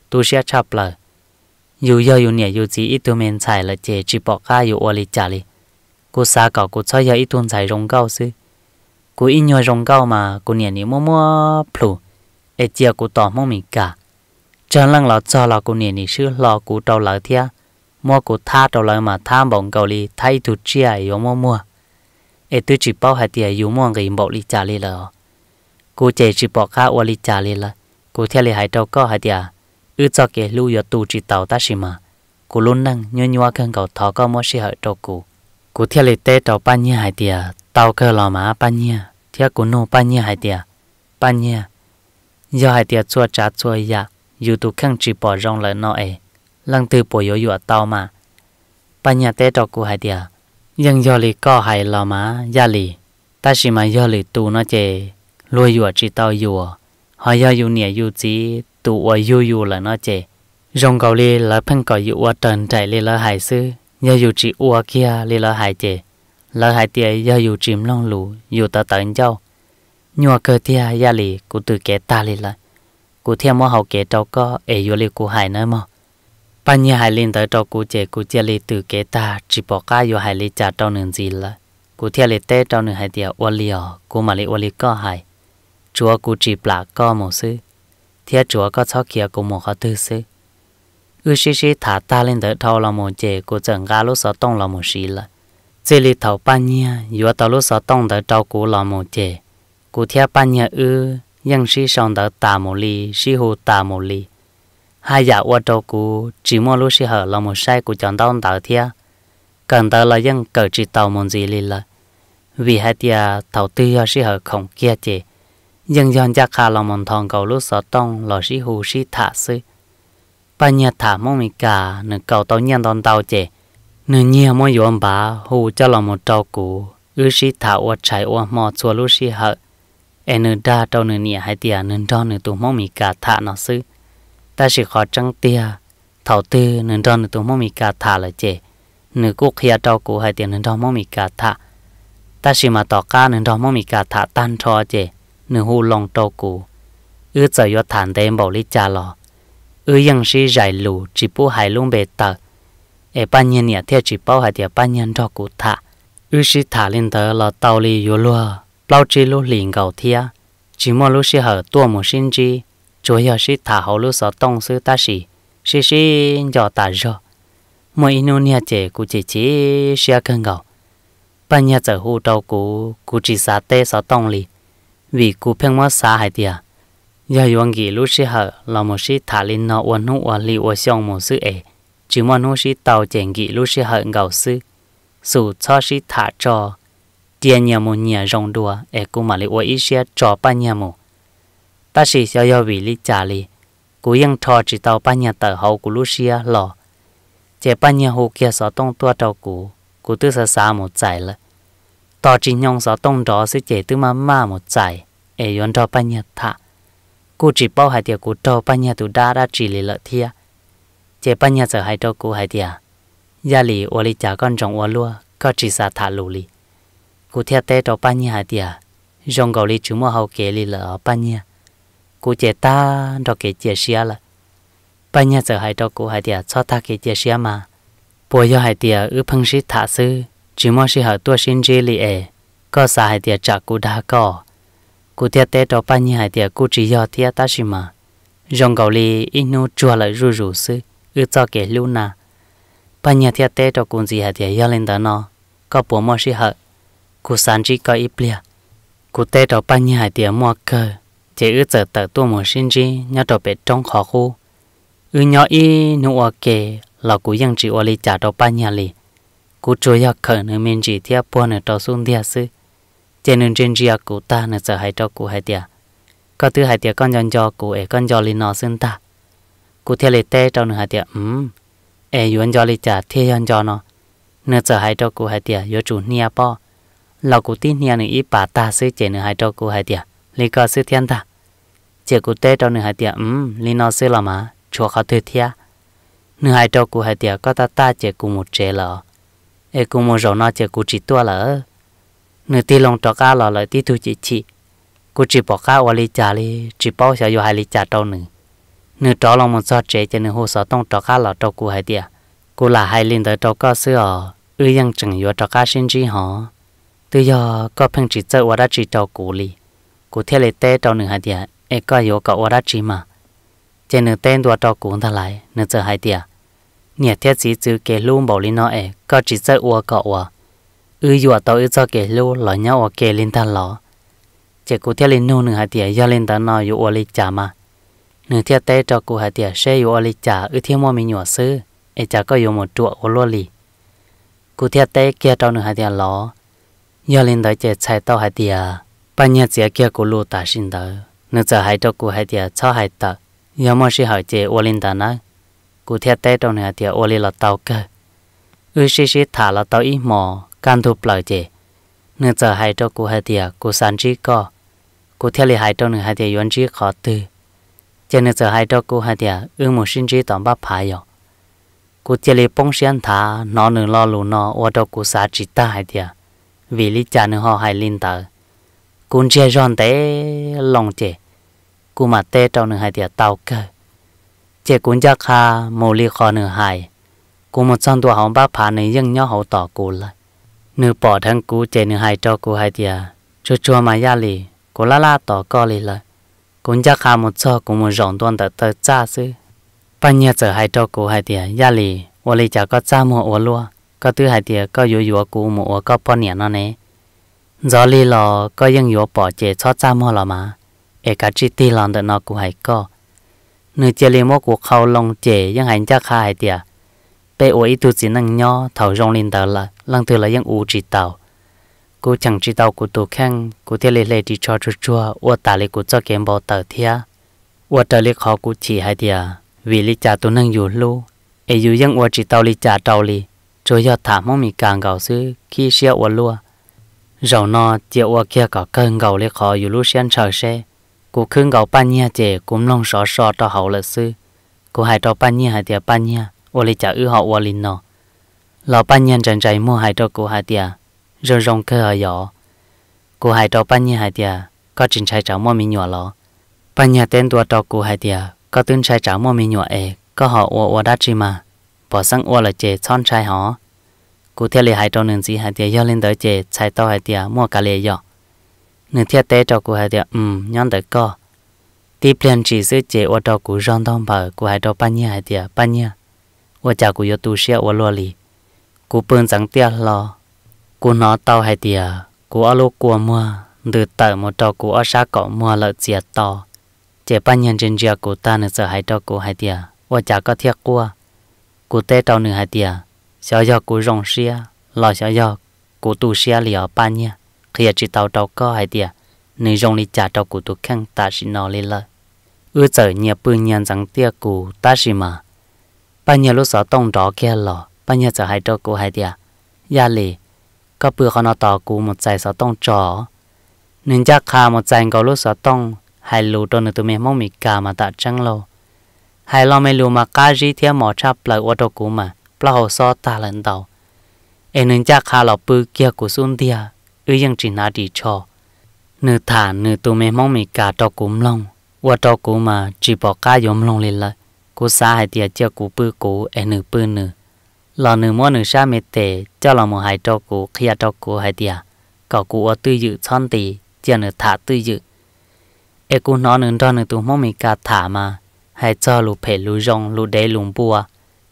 ตูเชียชับเลยอยู่ยออยู่เนี่ยอยู่จีอีตุเมนใส่ละเจจีบอกข้าอยู่อวลิจาลีกูสาเก่ากูชอยออีตุนใส่รงเก้าซื้อกูอินยอรงเก้ามากูเนี่ยนี่มัวมัวพลูเอเจียกูต่อมั่งมีกาจนลังเราจอเรากูเนี่ยนี่ชื่อรอกูเตาเหลาเทีย mua cụ tha trở lại mà tha bọn cầu li thay thủ chia ấy yếu mua mua ê tôi chỉ bảo hai tiền yếu mua người bảo li trả li là cụ chế chỉ bảo khá ô li trả li là cụ theo li hai trâu có hai tiền à. ư cho kẻ lưu yếu tu chỉ tàu ta xí mà cụ luôn năng nhớ nhua khăn cầu thọ có mua xí hai trâu cụ cụ theo li tê trâu ba nhia hai tiền à. tàu cơ lò mà ba nhia theo cụ nô ba nhia hai tiền à. ba nhia do hai tiền chua trả chua ya dạ. dù tu khăn chỉ bỏ rong lại nói ấy lăng từ bộ yếu yếu tao mà bà nhà tế trò cụ hai tìa nhưng do lì có hai lò má gia lì ta chỉ mà do lì tu nó chè lùa yếu chỉ tao yếu họ do yếu nhẹ yếu chỉ tu ở yếu yếu là nó chè rong cầu lì là phân cầu yếu ở trần chạy lì là hai sư do yếu chỉ ua kia lì là hai chè là hai tìa do yếu chìm lòng lù yếu ta tận châu nhua cơ tia gia lì cụ từ kẻ ta lì là cụ thêm mua hậu kẻ trâu có ế yếu lì cụ hai nơi mà ban nhà hai linh tới cho cô chị cô chị lấy từ kế ta chỉ bỏ cả yo hai lấy trả cho nên gì là cô thia lấy té cho nên hai tiệt ô liều cô mà lấy ô liều có hai cô chỉ bả có một sự thia chúa có cho kia cô một khó tư sự ư xí xí thả ta lên tới thâu là một chị cô chẳng ga lúc sáu tông là một xí là chị lấy thầu ban nhà yo tao lúc sáu tông tới cho cô là một chị cô thia ban nhà ư nhưng xí xong tới tà một ly xí hồ tà một ly hai giờ qua trâu cú chỉ mua lúc xí hở là một sai của chọn tao tạo thia cần tao là dân cờ chỉ tàu một gì lì là vì hai tia tàu tư ho xí hở không kia chị dân dân chắc khá là một thằng cầu lúc sợ tông là xí hù xí thả sư ba nhà thả mong mình cả nửa cầu tao nhân đòn tao chị nửa nhà mỗi yếm bà hù cho là một trâu cú ư xí thả qua chạy qua mò chùa lúc xí hở em nửa đa trâu nửa nhà hai tia nửa trâu nửa tụ mong mình cả thả nó sư ta chỉ khó trăng tia thảo tư nên cho nên tụi mong mình cả thả là chè nên cố khía trao cố hai tiền nên cho mong mình cả thả ta chỉ mà tỏ ca nên cho mong mình cả thả tan cho chè nên hù lòng trao cố ư giờ yo thản đem bảo lý cha lò ư ยัง sĩ giải lù chỉ bố hai luôn bề tờ e ba nhân nhà theo chỉ bao hai tiền ba nhân cho cố thả ư sĩ thả lên tờ là tàu li yo lua bao chỉ lô liền gầu thia chỉ mua lô sĩ hở tua một sinh chi chủ yếu là thả hậu lúc sợ tông sư ta xì xì xì giờ ta rồi mỗi nụ nhà trẻ cụ chỉ chỉ xe cân gạo ban nhà trở hụ đầu cụ cụ chỉ xả tê sợ tông lì vì cụ phèn mất xả hai tia giờ yong gì lúc xí hở một xí thả lên nó uốn nụ lì uốn xong một sư chỉ mà nụ xí tàu chèn gì lúc xí hở gạo sư cho xí thả cho tiền nhà một nhà rong đùa ế cụ mà lì uốn ít xe cho ban nhà một ta sĩ cho yo vì lý trả lý cú yên thọ chỉ tàu ba nhà tờ hậu của Lucia lò chế ba nhà hồ kia sở tông tua trâu cú cú tư sở xa một giải lợ tỏ chỉ nhong sở tông đó sẽ chỉ tư mà ma một giải e yon trâu ba nhà thạ cú chỉ bảo hai tiệt cú trâu ba nhà tu đa ra chỉ lý lợ thia chế ba nhà sở hai trâu cú hai tiệt gia lý ô lý trả con rồng ô lúa có chỉ xa thả lù lý cú theo té trâu ba nhà hai tiệt rồng gầu lý chú mua hậu kế lý lợ ở ba nhà cô chị ta đó cái chị xia là bây giờ giờ hai đó cô hai tiệt cho ta cái chị xia mà bây giờ hai tiệt ở phong sĩ thả sư chỉ mong sĩ hở tua sinh dễ li ề có sa hai tiệt chả cô đã có cô tiệt tế đó bây giờ hai tiệt cô chỉ yêu tiệt ta xí mà rong gạo li inu chua lại rủ rủ sư ở cho cái lưu na bây giờ tiệt tế đó cũng gì hai tiệt do lên đó nó có bố mong sĩ hở cô san chỉ có ít bia cô tế đó bây giờ hai tiệt mua cơ chỉ ư giờ tờ tua một sinh chi nhau trò bé trong khó khu ư nhỏ y nụ ở kề là cú dân chỉ ở lì trả đồ ba nhà lì cú chúa ya khởi nơi mình chỉ thiết bùa nơi đồ xuống địa sư trên nên trên chia cú ta nơi giờ hai trò cú hai tiệt có thứ hai tiệt con dân cho cú ấy con cho lì nó xưng ta cú theo lì tê trong nơi hai tiệt ừm ấy yuan cho lì trả thiết yuan cho nó nơi giờ hai trò cú hai tiệt yếu chủ nia po là cú tin nia nơi ít bà ta sư trên nơi hai trò cú hai tiệt lì có sư thiên ta chỉ cụ tê cho nửa hai tiệt ừm linh nó xưa là mà chùa khó thừa thia nửa hai cho cụ hai tiệt có ta ta chỉ cụ một chế lợ ê cụ một rổ nó chỉ cụ chỉ tua lợ nửa ti lòng cho cá lợ lại ti thu chỉ chỉ cụ chỉ bỏ cá qua ly trà ly chỉ bỏ xào vô hai ly trà trâu nửa, nửa cho lòng một so chế cho nửa hồ sở tông cho cá lợ cho cụ hai tiệt cụ là hai linh tới cho cá xưa chẳng vô cho cá sinh chi họ từ giờ có phăng chỉ chơi qua đã chỉ cho cụ li cụ theo lệ tê cho nửa hai tiệt ai có yếu có ora chi mà trên nửa tên đua trò cũng thà lại nửa giờ hai tiệt nhà thiết chỉ chữ kể luôn bảo linh nó ai có chỉ sợ ua có ua à? ư yếu tao ư cho kể luôn lo nhau ua kể linh thà lo chỉ cụ thiết linh nô nửa hai tiệt Giờ linh ta nói yếu ua linh trả mà nửa thiết tê trò cụ hai tiệt sẽ yếu ua linh trả ư thiên mua mình nhỏ sư ai trả có yếu một chuột ua luôn lì cụ thiết tê kia trò nửa hai tiệt lo giờ linh tới chơi chạy tao hai tiệt 半夜在给咕噜打醒的。nó giờ hai cho cô hai tiệt cho hai tờ giờ mà sẽ hỏi chị ô linh ta nè cô thiệt tay trong này tiệt ô linh là tàu cơ ư xí xí thả là tàu ít mò can thu lời chị nó giờ hai cho cô hai tiệt cô san chỉ có, cô thiệt lì hai trong này hai tiệt yuan trí khó từ cho nên giờ hai cho cô hai tiệt ư một sinh trí toàn bắp phải rồi cô thiệt lì bông xiên thả nó nửa lo lù nó ô cho cô sa chỉ ta hai tiệt vì lý cha nửa họ hai linh tờ cũng chia ròn té lòng trẻ กูมาเต้เจ้าหนึ่งหายเดียเตาเกอเจกุญจักคาโมลีคอหนึ่งหายกูมันซ่อนตัวหอมบ้าผาหนึ่งยังย่อหอต่อกูละหนึ่งปอทั้งกูเจหนึ่งหายเจ้ากูหายเดียชัวชัวมายาลีกูล่าล่าต่อก็เลยละกุญจักคามันซ่อกูมันร้องตัวแต่เธอจ้าซื้อปัญญาเจอหายเจ้ากูหายเดียยาลีวลีจากก็จ้ามัวอัวลัวก็ตื้อหายเดียก็ยัวยัวกูมัวก็ปอเหนียนนั่นเองจอลีลอก็ยังยัวปอเจชอบจ้ามัวหรอมาเอกาจิตีลอนแต่นอกูหายก็เนื้อเจริมกูเขาลงเจยังหันจะคายเตียเปโออีตุจินังย่อเถาจงลินเตอละลังเตอละยังอูจิเตากูจังจิเตากูตัวแข้งกูเทเลเลดีชอชัวชัวอวตาเลกูจะเกมบอเตอเทียอวตาเลขอกูฉีหายเตียวิลิจาตัวนังอยู่ลูเออยู่ยังอวจิเตาลิจาเตาลีจอยอดถามมองมีการเก่าซื้อขี้เชี่ยวอวลัวเรานอเจียวอวเคียกับเกินเก่าเลขออยู่ลูเชียนเฉยเช่ cô khương gạo ban nha chè cũng long sọ sọ cho hậu là sư cô hai cho ban nha hai tiệt ban nha ô li trả ư họ ô li nọ lão ban nha trần chạy mua hai cho cô hai tiệt rồi rong khơi ở giỏ cô hai cho ban nha hai tiệt có trình trai cháu mua mi nhỏ lọ ban nha tên tua cho cô hai tiệt có tên trai cháu mua mi nhỏ e có họ ô ô đa chi mà bỏ sang ô là chè son trai họ cô theo lì hai cho nên gì hai tiệt yêu lên tới chè trai to hai tiệt mua cả lì giỏ nên thiết tế cho cụ hai thì um, nhon tới co tiếp liền chỉ sự chế ô cho cụ rong thong bờ cụ hai cho bao nhiêu hai thì bao nhiêu ô cho cụ yêu tu xe ô lo lì cụ bưng sáng tiếc lo cụ nó tàu hai thì cụ ở lúc cua mưa từ tờ một trò cụ ở xa cỏ mưa lợt chia to chế bao nhiêu trên chia cụ ta nên sợ hai cho cụ hai thì ô cho có thiết cua cụ tế cho nửa hai thì xéo cho cụ rong xe lo xéo cho cụ tu xe lì ở bao nhiêu khi chỉ tàu tàu có hai tia à, nên rong đi trả tàu của tụ khăn ta chỉ nó lên là ư chờ nhà bưng nhà rằng tia của ta chỉ mà ba nhà lúc sợ tông đó kia lò ba nhà giờ hai tàu của hai tia ya à. dạ lì có bữa con nó tàu của một giải sợ tông trò nên chắc khá một giải có lúc sợ tông hai lù cho nên tụi mẹ mong mình cả mà ta trăng lâu hai lo mẹ lù mà cá gì theo mỏ chắp lại ô tô cũ mà bao hồ so ta lần tàu em nên chắc khá lọ bự kia của xuân tia ư yang chỉ na đi cho nửa thả nửa tụ mẹ mong mẹ cả cho cúm long và cho cú mà chỉ bỏ cá yếm long lên lại cú xa hai tia cho cú bự cú em nửa bự nửa là nửa mua nửa xa mẹ tệ cho là một hai cho cú khi cho cú hai tia cậu cú ở tư dự chọn tì chỉ nửa thả tư dự em cú nó nửa cho nửa tụ mong mẹ cả thả mà hai cho lù phê lù rong lù đế lù bùa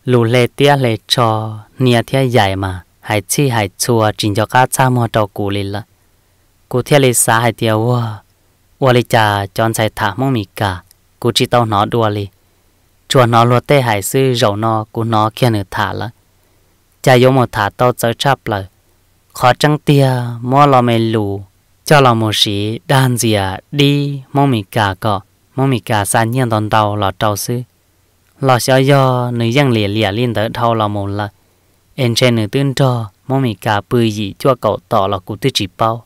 lù lê tia lê cho nia tia dài mà hai chi hai chua trình cho cá cha mua cho cù lên là cù theo lấy xa hai tiêu wa wa lấy cha chọn sai thả mông mì cả cù chỉ tao nó đùa li chua nó luôn tê hải sư rầu nó cù nó kia nữa thả là cha yếu một thả tao chơi chắp là khó trăng tia mua lò mê lù cho lò một sĩ đan gì à đi mông mì cả cọ mông mì cả san nhiên đòn đầu lò trâu sư lò xéo do nữ dân lìa lìa lên tới thâu là một là em trai nữ tương trò mong mì cả bươi gì cho cậu tỏ là cụ tư chỉ bao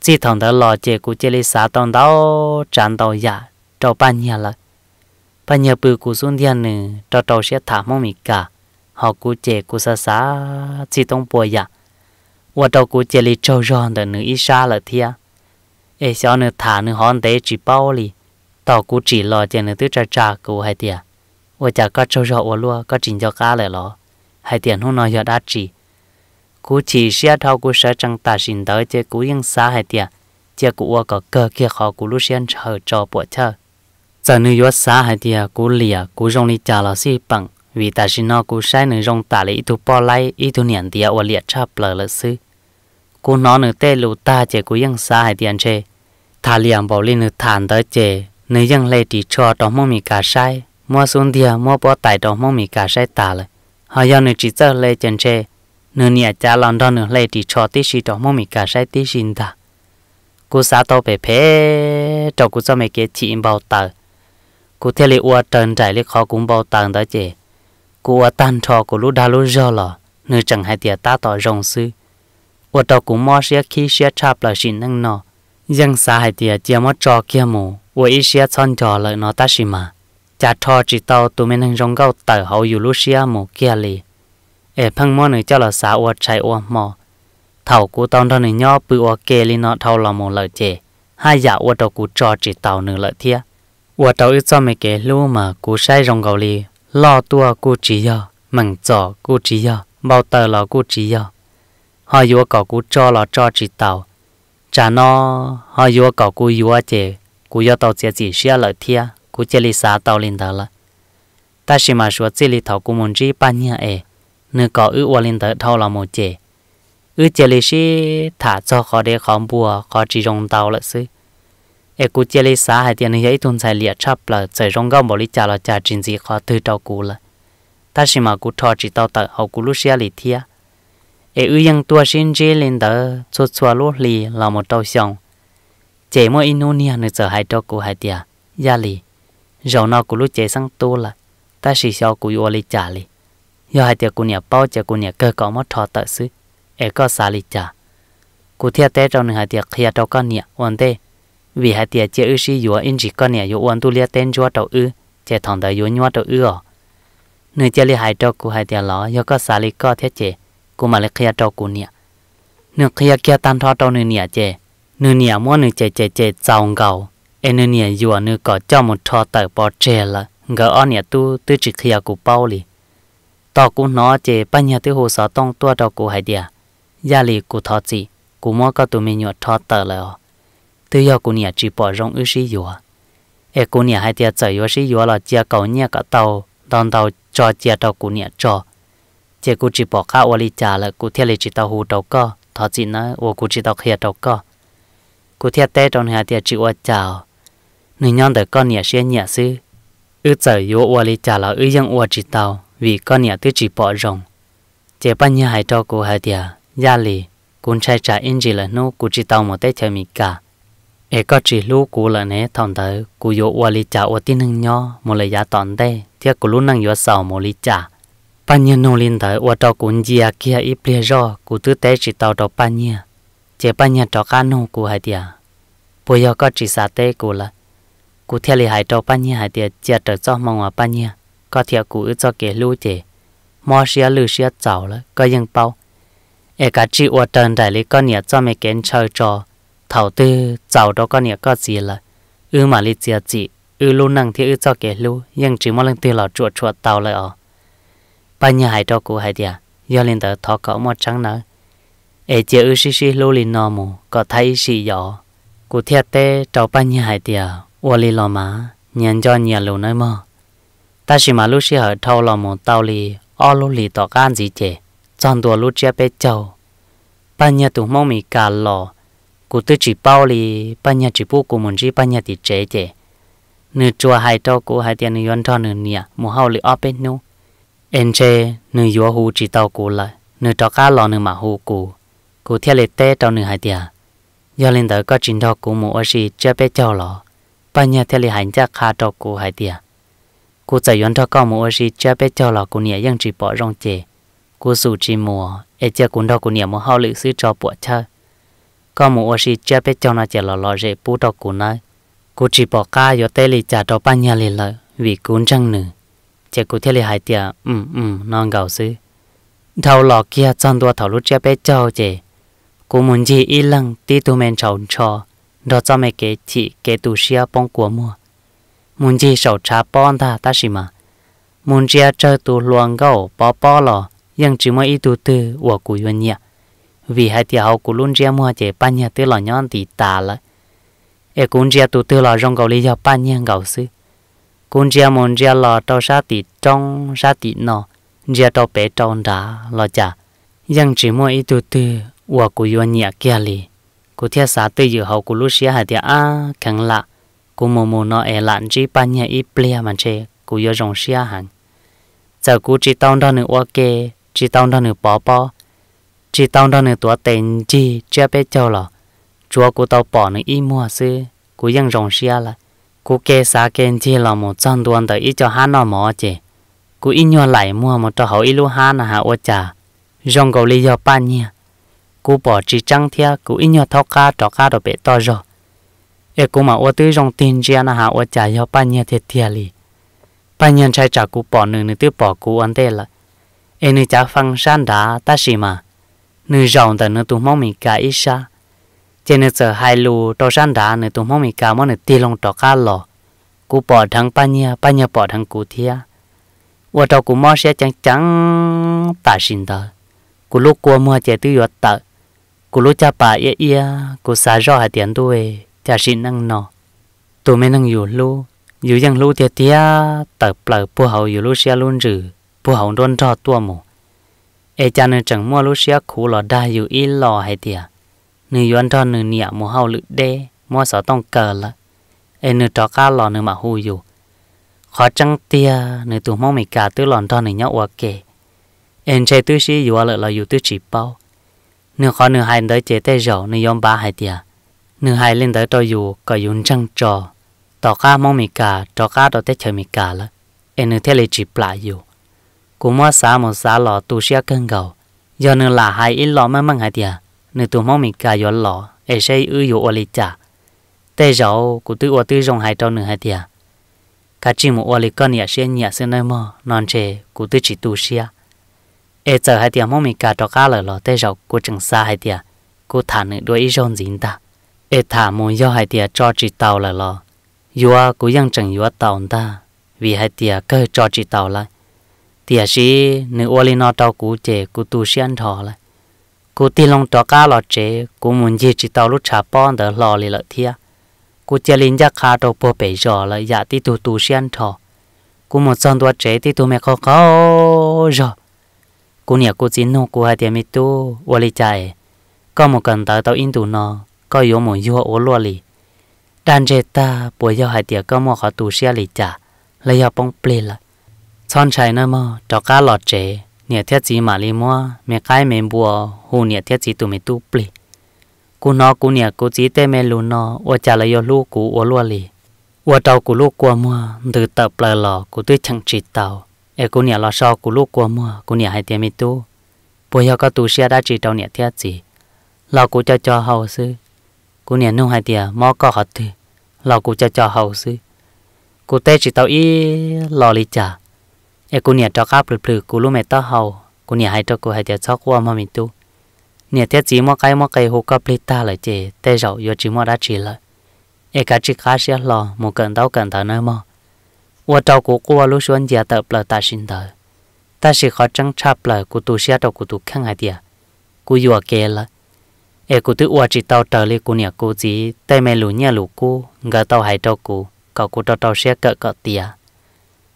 chỉ thằng đó lò chè cụ chè lấy xá tông đó tràn tàu giả trâu ba nhà là ba nhà bự cụ xuống thiên nữ trâu trâu sẽ thả mong mì cả họ cụ chè cụ xa xa chỉ tông bùa dạ, và trâu cụ chè lấy trâu ròn đó nữ ít xa là thia ê xéo nữ thả nữ hòn tế chỉ bao li tàu cụ chỉ lò chè nữ tư trà trà cụ hay tiệt và chả có trâu rọ và lúa có trình cho cá lại lo hai tiền hôn nói giờ đã chỉ cú chỉ xe thao cú sợ chẳng ta xin tới chứ cú yên xa hay tiền chứ cú ở có cơ kia khó cú lúc xuyên chờ cho bộ chờ giờ nữ yếu xa hay tiền cú lìa cú rong đi trả là si bằng vì ta xin nó cú sai nữ rong ta ít tu bỏ lại ít tu niệm tiền ở liệt chắp lờ lỡ sư cú nó nữ tê lù ta chứ cú yên xa hay tiền chê thà liềm bảo lên nữ thàn tới chê nữ yên lê đi cho đó mong mì cả sai mua xuống tiền mua bỏ tài đó mong mì cả sai ta lại หายนึจิเจเลยจนเชนเนี่ยจะลองดอนเนเลยที่ชอติชีดอมมีกาใช้ติชินตากูสาโตเปเพจอกูจะไม่เกจีอินเบาตากูเทเลอวเตินใจเลยขอกุมเบาตังตาเจกูว่าตันทอกูรู้ดารู้จ่อหล่อนืจังให้เตียตาต่อรองซื้อว่าตอกูมอเสียขี้เสียชาปลาชินนั่งนอยังสาให้เตียเจียมอจอเกียมูว่าอีเสียซอนจอเลยนอตาชิมา cha thọ chỉ tàu tụi mình hành rong gạo tàu hậu Eurasia mù kia lì ế phăng mò này cho là xã ua chạy ua mò thầu cú tàu thân này nhỏ bự ua kê lì nọ thầu là mù lợi chè hai dạ ua tàu cú trò chỉ tàu nửa lợi thia ua tàu ít cho mấy cái lu mà cú sai rong gạo lì lo tua cú chỉ giờ mảng trò cú chỉ giờ bao tờ là cú chỉ giờ họ yếu cầu cú cho là cho chỉ tàu chả nó họ yếu cầu cú yêu chè cú yêu tàu chè chỉ xe lợi thia cú chơi lì xả tàu linh đó là ta chỉ mà số chơi lì thầu cú muốn chỉ ba nhà ấy nếu có ư qua lên đó thâu là một chế ư chơi lì xí thả cho khó để khó bùa khó chỉ rong tàu là xí ấy cú chơi lì xả hai tiền này tuần xài liệt chấp là chơi rong gom bỏ lì trả là trả chuyện gì khó từ tàu cú là ta chỉ mà cú thọ chỉ tàu tờ hậu cú lúc xia lì thia ấy ư yang tua xin chơi linh đó chua chua lúc lì là một tàu xong chế mỗi Indonesia nữa giờ hai tàu cú hai tiền gia lì giờ nó cũng lúc chết sang tu là ta chỉ cho cụ yêu lì trả lì giờ hai tiệc cụ nhà bao tiệc cụ nhà cơ có mất thọ tự xứ ấy có xả lì trả cụ thiệt tế trong hai tiệc khi trong con nhà ổn tê vì hai tiệc chơi ư sĩ yêu in chỉ con nhà yêu ổn tu lia tên cho đầu ư chạy thằng đời yêu nhau đầu ư nơi chơi lì hai trong cụ hai tiệc ló giờ có xả lì có thiết chế cụ mà lì khi trong cụ nhà nửa khi kia tan thọ trong nửa nhà chế nửa nhà mua nửa chế chế chế giàu giàu nên nhà vua nữa có cho một trò tờ bò là ngỡ ở nhà tu chỉ khi của bao lì tao cũng nói chè bây giờ tiêu hồ sợ tông tua đầu của địa gia lì của thọ gì của mua có tụi mình nhọ tờ là tư giờ của chỉ bỏ rong ưu sĩ vua e của nhà địa chở vua sĩ vua là chia cầu nhà cả đòn tàu cho chia tàu của nhà cho chè chỉ bỏ khá ô lì là của chỉ tàu khía đầu co của thiên trong hải địa chỉ ô chào người nhon đời con nhà xe nhà sư ư giờ yếu ua li trả là ư dân ua chỉ tàu vì con nhà tư chỉ bỏ rồng chế ban nhà hai cho cô hải địa gia lì cũng chạy trả in chỉ là nô cô chỉ tàu một tết chơi mì cả ê có chỉ lú cô là nè thằng tới cô yếu ua li trả ua tin hưng nho một lời giá tòn đây thiệt cô lú năng yếu sầu một li trả ban nhà nô linh tới ua cho cũng gia kia ít ple do cô tư tế chỉ tàu cho ban nhà chế ban nhà cho cá nô cô hai địa bây giờ có chỉ sa tê cô là cụ theo lì hải trâu ba nhi hải tiệt chia trở cho mong ở ba nhi có theo cụ cho kể lưu chế mò xia lư xia chảo là có yên bao ai cả chỉ ở trần đại lý có nhiều cho mấy kén chơi trò thảo tư chảo đó có nhiều có gì là ư mà lý chia chỉ, ư lưu năng thì ư cho kể lưu nhưng chỉ mong lần tư là chuột chuột tàu lại ở ba nhi hải trâu cụ hải tiệt do lên tới thọ cỏ một trắng nữa ai chia ư xí xí lưu lì nò mù có thấy xì gió cụ thiệt tê trâu ba nhi hải tiệt 我哩老妈年叫年路那么，但是嘛，路是和偷老母道理，二路里到干子姐，长多路这边走，半夜都梦咪干了，古都只包哩，半夜只不古门只半夜的姐姐，你做还照顾还点你原照你呢，母后里二边弄，而且你有护只照顾了，你照干了你嘛护顾，古天里带到你还点，要领导搞紧照顾母我是这边走了。bây giờ thì hành chắc khá trò cô hay tiệt cô cho con mua gì cha bé cho là cô nhẹ ยัง chỉ bỏ rong chè cô sủ chỉ mùa e ai cha cũng đâu cô nhẹ mua hao lịch sử cho bỏ chơi con mua gì cha cho nó chè lò lò rễ bù đó cô nói cô chỉ bỏ cá yo tê lì trả cho bây giờ lì lợi vì cuốn trăng nữa chè cô thì hay tiệt ừ ừ non gạo xứ thầu lò kia chăn đua thầu lúc cha bé cho chè cô muốn gì ít lăng tí tụi mình chọn cho đó cho mấy cái chị cái tù xia bông của mua muốn chỉ sầu trà bông ta ta xí mà muốn chỉ chơi tù luồng gấu bó bó lò nhưng chỉ mới ít tù tư của cụ yên nhỉ vì hai tiểu học của luôn chia mua chỉ ban nhà tư lò nhon thì tà lại e cũng chỉ tù tư lò rong gấu lý do ban nhà gấu sư cũng chỉ muốn chỉ lò trâu sa thì trong sa thì nọ chỉ trâu bé trâu đá lò chả nhưng chỉ mới ít tù tư của cụ yên nhỉ kia liền cô thia xã tây dự hậu của lúc xia hạt địa a khẳng lạ cô mồ mồ nó e lạn chỉ ban nhà ít plia mà chê cô yêu rong xia hàng giờ cô chỉ tao đó nữa ok chỉ tao đó nữa bỏ bỏ chỉ tao đó nữa tua tiền chi chưa biết cho lọ chúa cô tao bỏ nữa ít mua sư cô ยัง rong xia là cô kê xã kênh chi là một trăm đoàn tới ít cho hắn nó mò chê cô ít nhau lại mua một trò hậu ít lu hắn là hạ ô trà rong cầu lý do ban nhà cú bỏ chỉ trăng thia cú ít nhiều thao ca trò ca đồ bể to rồi ê cú mà ô tư trong tin chia na hà ô trả cho ba nhiêu thiệt thiệt lì ba nhiêu chạy trả cú bỏ nửa nửa tư bỏ cú ăn tê là ê nửa trả phăng san đá ta xì mà nửa rồng tờ nửa tụ mong mình cả ít xa trên nửa sợ hai lù trò san đá nửa tụ mong mình cả món nửa ti long trò ca lò cú bỏ thằng ba nhiêu ba nhiêu bỏ thằng cú thia ô trò cú mò xe chẳng chẳng ta xin tờ cú lúc qua mưa chạy tư yết tờ กูรู้จะป่าเอี้ยกูสาจอหาเตียนด้วยจะชินนั่งนอตัวไม่นั่งอยู่รู้อยู่ยังรู้เตี้ยเตี้ยเต่เปล่าผู้เขาอยู่รู้เชียรุ่นจือผู้เขาโดนทอดตัวหมู เอจานึงจังมั่วรู้เชียขูหลอดได้อยู่อีหล่อให้เตียหนึ่งย้อนทอนหนึ่งเนี่ยมูเฮาหลือเด้มั่วสอต้องเกิดละ เอหนึ่งจอก้าหลอหนึ่งมาหูอยู่ ขอจังเตียหนึ่งตัวมองไม่กาตื้อหลอนทอนหนึ่งเนาะวอวเกเอ็นใช้ตื้อชี้อยู่อ่ไเเราอยู่ตื้อจีเป้า nửa khó nửa hai tới chế tê rổ nửa yom ba hai tia nửa hai lên tới tôi dù có yun trăng trò tỏ cá mong mì cả trò cá đó tết chơi mì cả là em nửa thế lệ chỉ lại dù cũng mua xá một xá lò tu xia cân gầu giờ nửa là hai ít lò mang mang hai tia nửa tu mong mì cả yo lò em sẽ ư yo ô lì chả tê rổ của tôi ô tôi rong hai trâu nửa hai tia cả chỉ một ô lì con nhà xe nhà xe nơi mò non chè của tôi chỉ tu xia ai giờ hai tiệm mông mình cả cho cá lời lo tê rầu cô chừng xa hai tiệm cô thả nữ đuôi ý rôn dính ai thả muốn do hai tiệm cho chị tàu lời lo yua cô ยัง chẳng yua tàu ta vì hai tiệm cơ cho chị tàu lại tiệm sĩ nữ ô li nó tàu cú chè tu sĩ ăn thọ lại cô ti long lo chè cô muốn gì chị tàu lúc trả pon đỡ lo lì lợi thia cô chia linh giác khá đầu bộ bể rõ là dạ tu tu sĩ ăn một son tua chè ti tu mẹ khó khó rồi cô nhà cô chiến nô cô hai tiệm mít tu ô lì chạy có một cần tới tao in tù nó có yếu một yếu ô lo lì đàn trẻ ta bồi giao hai tiệm có một họ tù xe lì chả lấy họ bông plê là son chạy nó mà cho cá lọt trẻ nhà thiết gì mà lì mua mẹ cái mẹ bùa hù nhà thiết gì tụi mẹ tu plê cô nó cô nhà cô chỉ tê mẹ lù nó ô chả lấy yếu lu cú ô lo lì ô trâu cú lu qua mua từ tập lại lò cú tôi chẳng chỉ tao e cô nhà lo sao cô lúc qua mưa cô nhà hay tiêm mi tu bây giờ tu xe đã chỉ trong nhà thiết gì lo cô cho cho hậu sư cô nhà nông hay tiề mò có hạt thì lo cô cho cho hậu sư cô tê chỉ tao ý lo lý trả e cô nhà cho cá plự plự cô lúc mẹ hậu cô nhà hay cho cô hay tiề cho qua mà mi tu nhà thiết gì mò cái mò cái hồ cá plự lại chè tê rậu yo chỉ mò đã chỉ lại e cả chỉ cá xe lo một cần tao cần tao nơi mò 我照顾过路选家的不大心的，但是好挣扎不了，我都想到我都看下的，我又给了。ai cô tự ua chỉ tao trở lại cô nhà cô gì tay mẹ lù nhà lù cô ngờ tao hay tao cô cậu cô tao tao sẽ cỡ cỡ tia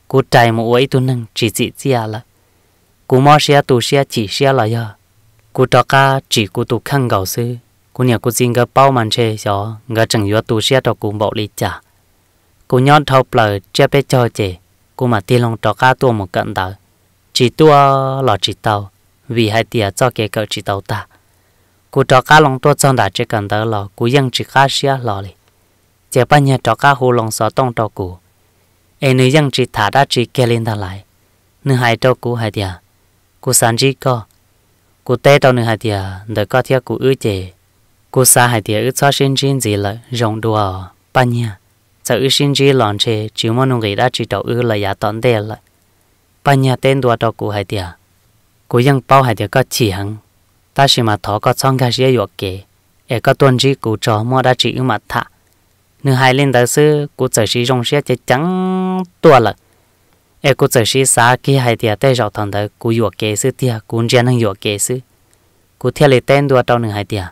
cô trai một ấy tu nâng chỉ chỉ chia là cô mò xe tu xe chỉ xe là ya cô tao ca chỉ cô tu khăn gạo sư cô nhà cô xin ngờ bao màn che gió ngờ chẳng yếu tu xe tao cô bỏ đi trả cô nhon thâu bờ chia bé cho chị cô mà tiền lòng cho cá tua một cận đó chỉ tua là chỉ tàu vì hai tia cho cái cậu chỉ tàu ta cô cho cá lòng tua trong đã chỉ cận đó lò cô dân chỉ cá xia lò đi chỉ bao nhiêu cho cá hồ lòng sợ tông cho cụ em nữ dân chỉ thả đã chỉ kia lên ta lại nữ hai cho cụ hai tia cô sáng chỉ có, cô té trò nữ hai tia đợi có thiệt cô ư chị cô xa hai tia ư cho sinh sinh gì là rộng đùa bao nhiêu sợ ư xin chi lòn chê chứ mà nung gây đã chỉ đầu ư là giá tón đề lại bây giờ tên đua hai cụ hay tiệt cụ ยัง bao hai tiệt có chi hằng ta chỉ mà thọ có xong cái gì yok kì e có tuần chỉ cụ cho mua đã chỉ u mà thả nữ hai lên tới sư cụ sợ chỉ rong xe chỉ trắng tua lại e cụ sợ chỉ xa kia hai tiệt tay rào thằng tới cụ yok kì sư tiệt cụ chỉ năng yok kì sư cụ theo lấy tên đua đó nữ hai tiệt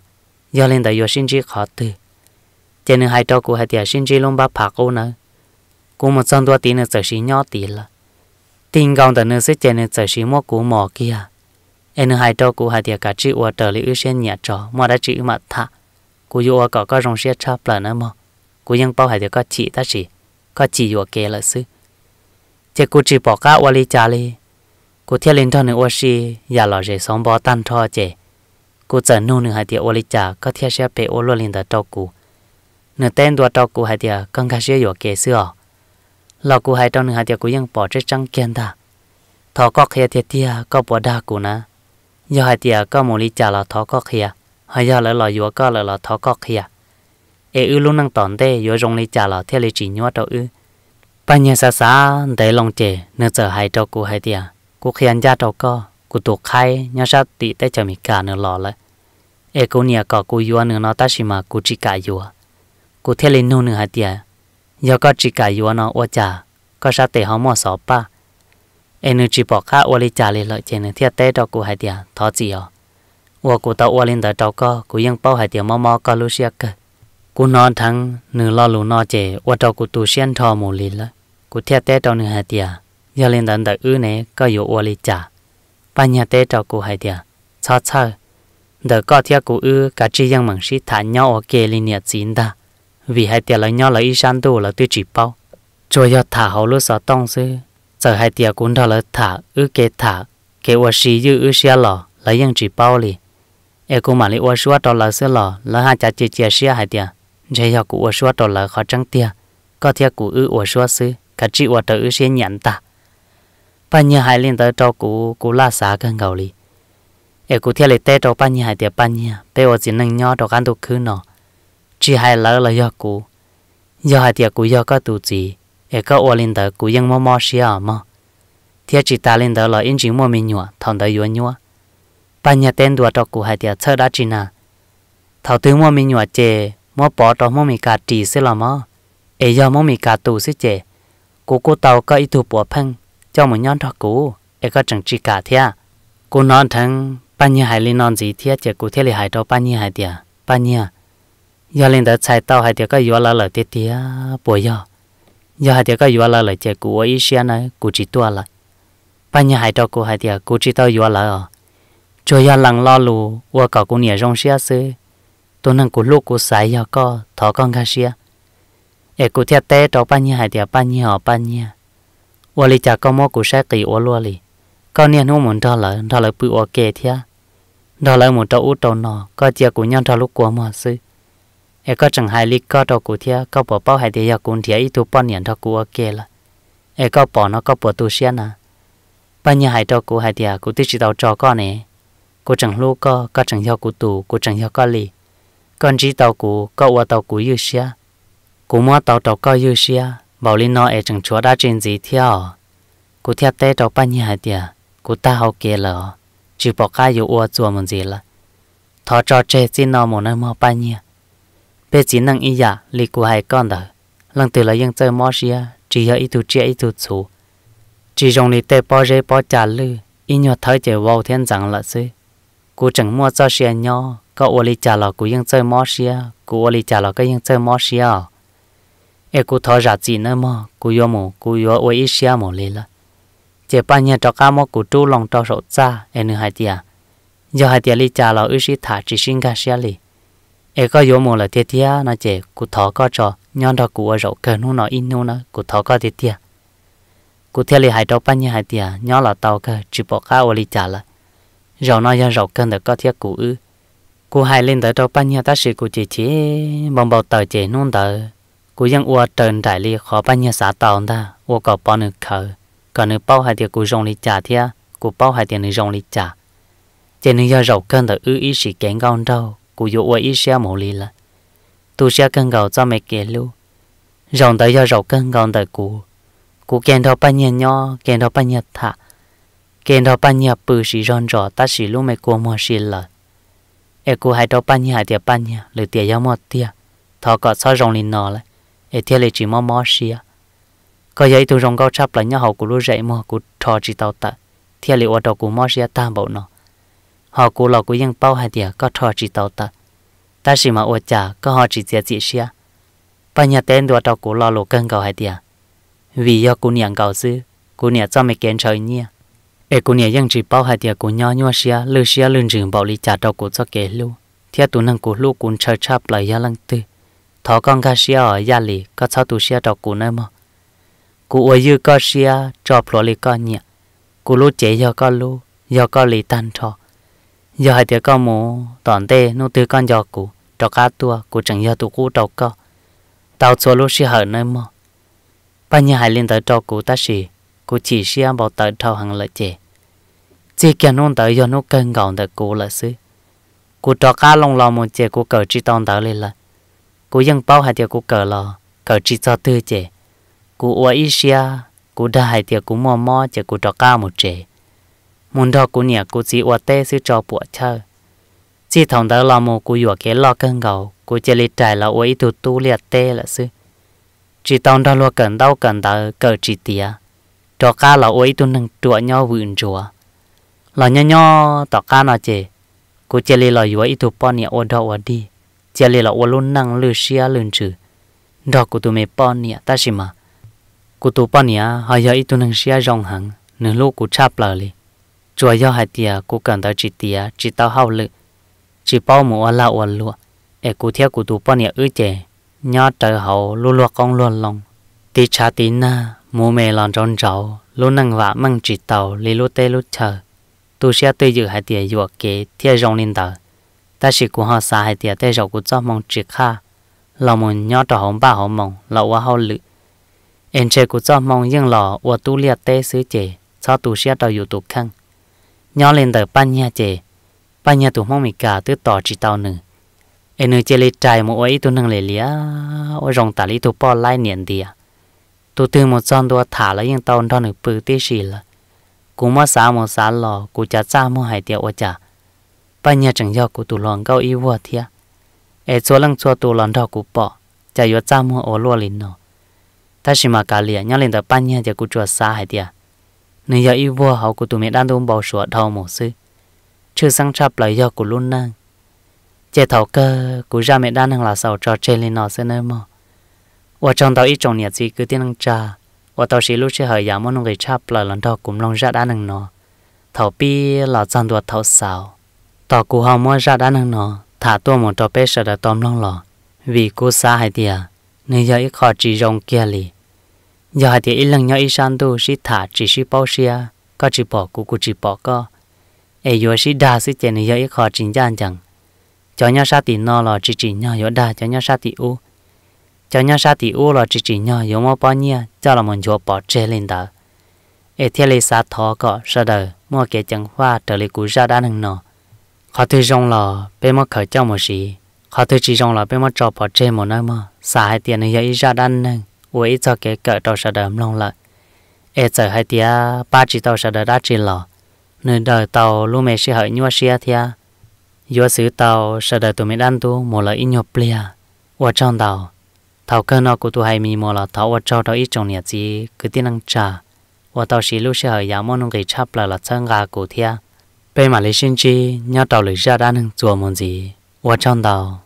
giờ lên tới yok xin chỉ khó từ cho nên hai trâu của hai tiệt sinh chỉ lông ba phạc ô nữa cũng một trăm đôi tí nữa sợ sinh nhỏ tí là tin gạo tận nữa sẽ cho nên sợ xí mua củ mỏ kia em hai trâu của hai tiệt cả chữ ô trở lại ưu sen nhẹ trò mà đã chữ mà thả cú yêu có có rong xe chắp là nữa mà cú ยัง bao hai tiệt có chỉ ta chỉ có chỉ yêu kia là sư chỉ cú chỉ bỏ cả ô li cha li cú thiết lên thọ nữa ô xí nhà lò rể sống bó tan thọ chè cú chở nô nữa hai tiệt ô li cha có thiết sẽ pe ô luôn lên đã trâu cú nửa tên đua trâu cụ hai tiệt con cá sấu kề sữa lò cụ hai trâu nửa hai tiệt bỏ chết trăng kiên ta thọ có khía tiệt tiệt có bỏ đa cụ na do hai tiệt có một lý trả là thọ có khía hay do lỡ lò yếu có lỡ là thọ có khía ê ư luôn năng tòn tê yếu rong lý trả là theo lý chỉ nhua trâu ư bao nhiêu xa xa để lòng chè nửa giờ hai trâu cụ hai tiệt cụ khiến gia trâu co cụ tụ khai nhớ sao tị tay chờ mình cả nửa lò lại ê cô nhà có cụ yếu nửa nó ta chỉ mà cụ chỉ cả yếu กูเทเลนูนึงหาเดียยอก็จิกายัวนอวจ่าก็ชาเตหอมอสอป้าเอนูจิบอกข้าอวลิจ่าเลยเลยเจนเทียเตดอกกูหาเดียทอจีอวัวกูตาอวลินเดดอกก็กูยังเป้าหาเดียมอมอก็รู้เชียกกูนอนทั้งนึงลอลูนอเจว่าดอกกูตูเชียนทอหมูลินละกูเทียเตดอกนึงหาเดียยอลินเดดอื้อเนก็อยู่อวลิจ่าปัญญาเตดอกกูหาเดียชอชอเดก็เทียกูอื้อกะจียังมังชิฐานย่อโอเกลิเนียจีนดา vì hai tiệt là nhau là ít san tu là tiêu chỉ bao cho yo thả hậu lúc sợ tông sư giờ hai tiệt cũng thọ là thả ư kê thả kê wa xì dư ư xia lò là yên chỉ bao li e cũng mà li wa xua đó là xia lò là hai cha chia chia xia hai tiệt, chỉ yo cũng wa xua đó là khó trăng tiệt, có tiệt cũng ư wa xua sư cả chị wa tự ư xia nhận ta ba nhà hai liên tới cho cụ cụ la xá cái ngầu li e cũng tia li tê cho ba nhà hai tiệt ba nhà bây giờ chỉ năng nhau cho gan tu khứ nó chỉ hai lỡ là do cụ do hai tiệc cụ do có tụ gì ở có ô lên đó cụ ยัง mò mò xí à mà, thiệt chỉ ta lên đó là yên chỉ mò mình nhua thằng đó yuan nhua ba nhà tên đùa cho cụ hai tiệc chơi đã chỉ na thằng tư mò mình nhua chơi, mò bỏ đó mò mình cả chỉ xí là mà, ở giờ mò mình cả tụ xí chè cô cụ tàu có ít tụ bỏ phăng cho mình nhon cho cô, ở có chẳng chỉ cả thiệt cô nói thằng ba nhà hai lên non gì thiệt chè cụ thiệt là hai đó ba nhà hai tiệc ba nhà giờ lên đó chạy tàu hay thì cái vừa là lời tiếc tiếc bồi giờ giờ hay thì cái vừa là lời tiếc của ý xe này của chỉ tua lại bây giờ hay cho cô hay thì cô chỉ tao vừa là cho giờ lằng lo lù qua cả cô nhà rong xe xứ tôi năng của lúc của sai giờ có thọ con gà xe em cô thiệt té cho bây giờ hay thì bây giờ họ bây giờ qua lý cha có mua của xe kỳ ô luôn lì con nhà nó muốn trả lời trả lời bự ô kề thia đó là một trâu út trâu nọ có chia của nhau trâu lúc của mà sư เอก็จังไฮลิก็ตอกูเทียก็ปอเป้าไฮเดียกุนเทียอีตัวป้อนเหนียนทอกูโอเคละเอก็ปอนก็ปอตัวเชียนะปัญญาไฮตอกูไฮเดียกูติจิตเอาจอก็เนี่ยกูจังลูกก็ก็จังเทียกูตูกูจังเทียก็ลีก่อนจีตอกูก็อวตอกูยืเชียกูมัวตอตอก็ยืเชียบอกลินอเอจังชัวได้จริงจีเที่ยวกูเทียเต้ตอปัญญาไฮเดียกูตาเฮาเกลอจีบอกก้าอยู่อวจัวมันจีละทอจอเจจีนอหมดนั่นมอปัญญา về chỉ năng ý giả li của hai con đó lần từ lại ยัง chơi mò xia chỉ hơi ít chút chia ít chút chủ chỉ dùng lì tê bỏ rễ bỏ trả lư ý nhọ thấy chỉ vào thiên rằng là gì, cú chẳng mua cho xia nhọ có ô lì trả lọ cú ยัง chơi mò xia cú ô lì trả lọ cái ยัง chơi mò xia ê cú thọ ra chỉ nữa mà cú yêu mù cú yêu ô ít xia mù lì là chỉ ba nhà cho cá mò cú trú lòng cho sổ cha ê nữa hai tia giờ hai tia lì trả lọ ít xí thả chỉ sinh cả xia lì ai có yếu mồ là tiệt tiệt nó chỉ cụ thọ có cho nhon đó cụ ở rậu cần nó nó in nó cụ thọ có tiệt tiệt cụ theo lì hải đâu bao nhiêu hải nhon là tàu cơ chỉ bỏ cá ô lì trả lại rậu nó ra rậu cần được có thiết cụ cụ hải lên tới đâu bao nhiêu ta sĩ cụ chỉ chỉ bông bầu tờ chỉ nôn tờ cụ dân ua trần đại lì khó bao nhiêu xã tàu ta ua có bao nhiêu khờ còn nửa bao hải tiệt cụ rong lì trả tiệt cụ bao hải tiệt nửa rong lì trả chỉ nửa rậu cần được ư ý sĩ kén con đâu cụ dụ ở ít xe mổ lì là tu xe cân gạo cho mẹ kể lưu rồng tới cho rầu cân gạo tới cụ cụ kèn đó ba nhẹ nho kèn đó ba nhẹ thả kèn đó ba nhẹ bự xì ròn rò ta xì lưu mẹ cụ mò xì là e cụ hai đó ba nhẹ hai tiệt ba nhẹ lười tiệt giao mò tiệt thọ cọ sao rồng lì nọ lại e tiệt lì chỉ mò mò xì à có giấy tu rồng cao chắp là nhau hậu cụ lưu dậy mò cụ trò chỉ tàu tạ tiệt lì ở đó cụ mò xì ta bảo nọ họ cố lò cố yên bao hai địa có thọ chỉ tàu ta ta chỉ mà ôi cha có họ chỉ dễ chỉ xia ba nhà tên đua tàu cố lò lô cân cầu hai địa vì do cô niệm cầu sư cô niệm cho mấy kén trời nhia ai cô niệm yên chỉ bao hai địa cô nhỏ nhỏ xia lư xia lư rừng bảo lý trả tàu cố cho kế lưu theo tụ năng cố lưu cũng chờ chắp lại gia lăng tư thọ con ca xia ở gia lì có sao tụ xia tàu cố nơi mà cô ôi dư có xia cho phlo lì có nhia cô lú chế do có lú do có lì tan thọ giờ hai tiếng con mù toàn tê nô tư con giò cũ trò cá tua cụ chẳng giờ tụ cũ trò co tàu số lúc xí hở nơi mò ba nhà hai lên tới cho cụ ta sĩ cụ chỉ xí ăn bảo tới trâu hàng lợi chè chỉ kia nôn tới do nô cần gạo tới cũ lợi xứ cụ cho cá lòng lò một chè cụ cờ chỉ toàn tới lên là cụ dân bao hai tiếng cụ cờ lò cờ chỉ cho tư chè cụ ua ít xia cụ đa hai tiếng cũ mò mò chè cụ cho cá một chè muốn đó cô nhà cô chỉ ở tê sư cho bộ chơi chỉ thằng đó là một cô vừa cái lo cân gầu cô chỉ lấy trải là ôi tụt tu liệt tê là sư chỉ tao đó lo cần đau cần đau cờ chỉ tiếc. cho cá là ôi tụt nâng trụa nhau vườn trụa là nhau nhau tao cá nó chê cô chỉ lấy là vừa ít tụt bọn nhà ở đâu ở đi chỉ lấy là ở luôn nâng lừa xia lừa chữ đó cô tụi mày bọn nhà ta xí mà cô tụi bọn nhà hay là ít tụt nâng xia rong hàng nửa lúc cô chắp lại chùa do hai tia cô cần tới chỉ tia chỉ tao hao lực chỉ bao mùa là uẩn lụa e cụ theo cụ tụ bao nhiêu ư chè nhớ trời hậu lu lu con luôn lòng tí cha tí na mùa mẹ lòng tròn trầu lu năng vạ măng chỉ tàu lì lu tê lu chờ tu xe tây dự hai tia dụa kế theo rong lên tờ ta chỉ cụ họ xa hai tia tê rậu cụ cho mong chỉ kha lòng muốn nhớ trời hậu ba hậu mong lậu qua hậu lực em chơi cho mong nhưng lò uẩn tu liệt tê xứ chè cho tu xe tàu dụ tu nhỏ lên tờ ban nhà chế, ban nhà tụ mong mì cả tứ tỏ chỉ tao nữa em nơi chơi lấy trái một ấy tụ năng lề lía ôi rồng tả tụ bỏ lại niệm đi à tụ từ một son tụ thả lấy những tao đó nữa bự tê là cú mà xá một xá lò cú chả xa mua hải tiệu ôi chả ban nhà chẳng do cú tụ lòn cao y vua thia em số lăng số tụ lòn đó cú bỏ chả yo xa mua ô lúa lìn nó ta chỉ mà cả lìa nhỏ lên tờ ban nhà chả cú chua xa hải tiệu nên giờ yêu vua hậu của tụi mẹ đang đông bảo sửa đầu một sư chưa sang chập lại do của luôn năng chế thảo cơ của ra mẹ đang là sầu cho chơi lên nó sẽ nơi mà và trong tàu ít trong nhiệt gì cứ tiên năng trà và tàu xí lúc sẽ hỏi giảm muốn người chập lại lần đầu cũng long ra đã năng nó thảo pi là trang đuột thảo xào tàu của hậu mua ra đã năng nó thả tua một trò bé sợ đã tóm long lò vì cô xa hay tiề nên giờ ít khó chỉ dòng kia lì giờ hạt thì ít lần nhau ít san tu sĩ thả chỉ sĩ bao xia có chỉ bỏ cụ cụ chỉ bỏ có ai vừa sĩ đa sĩ chè này giờ ít khó chính gian chẳng cho nhau sát tỷ no là chỉ chỉ nhau giờ đa cho nhau sát tỷ u cho nhau sát tỷ u là chỉ chỉ nhau giờ mua bao nhiêu cho là mình chúa bỏ chè lên đó ai thiên lý sa thọ có sợ đời mua cái chẳng hoa trở lại cụ ra đa nằng nọ khó thứ rong là bên mua khởi cho một sĩ khó thứ chỉ rong là bên mua cho bỏ chè một nơi mà xài tiền này giờ ra đa nằng với cho cái cỡ tàu sờ đầm long lại e giờ hai tia ba chỉ tàu sờ đã chỉ lò nên đời tàu lúc mẹ sẽ hỏi nhua xe thia do sứ tàu sờ đời tụi mình ăn tu một là ít nhộp plia qua trong tàu tàu cơ nó của tụi hai mi một là tàu ở trong tàu ít trong nhà gì cứ tin năng trà qua tàu xí lúc sẽ hỏi giáo môn ông cái chắp là là chân gà của thia bên mà lấy xin chi nhau tàu lấy ra đang nâng chùa môn gì qua trong tàu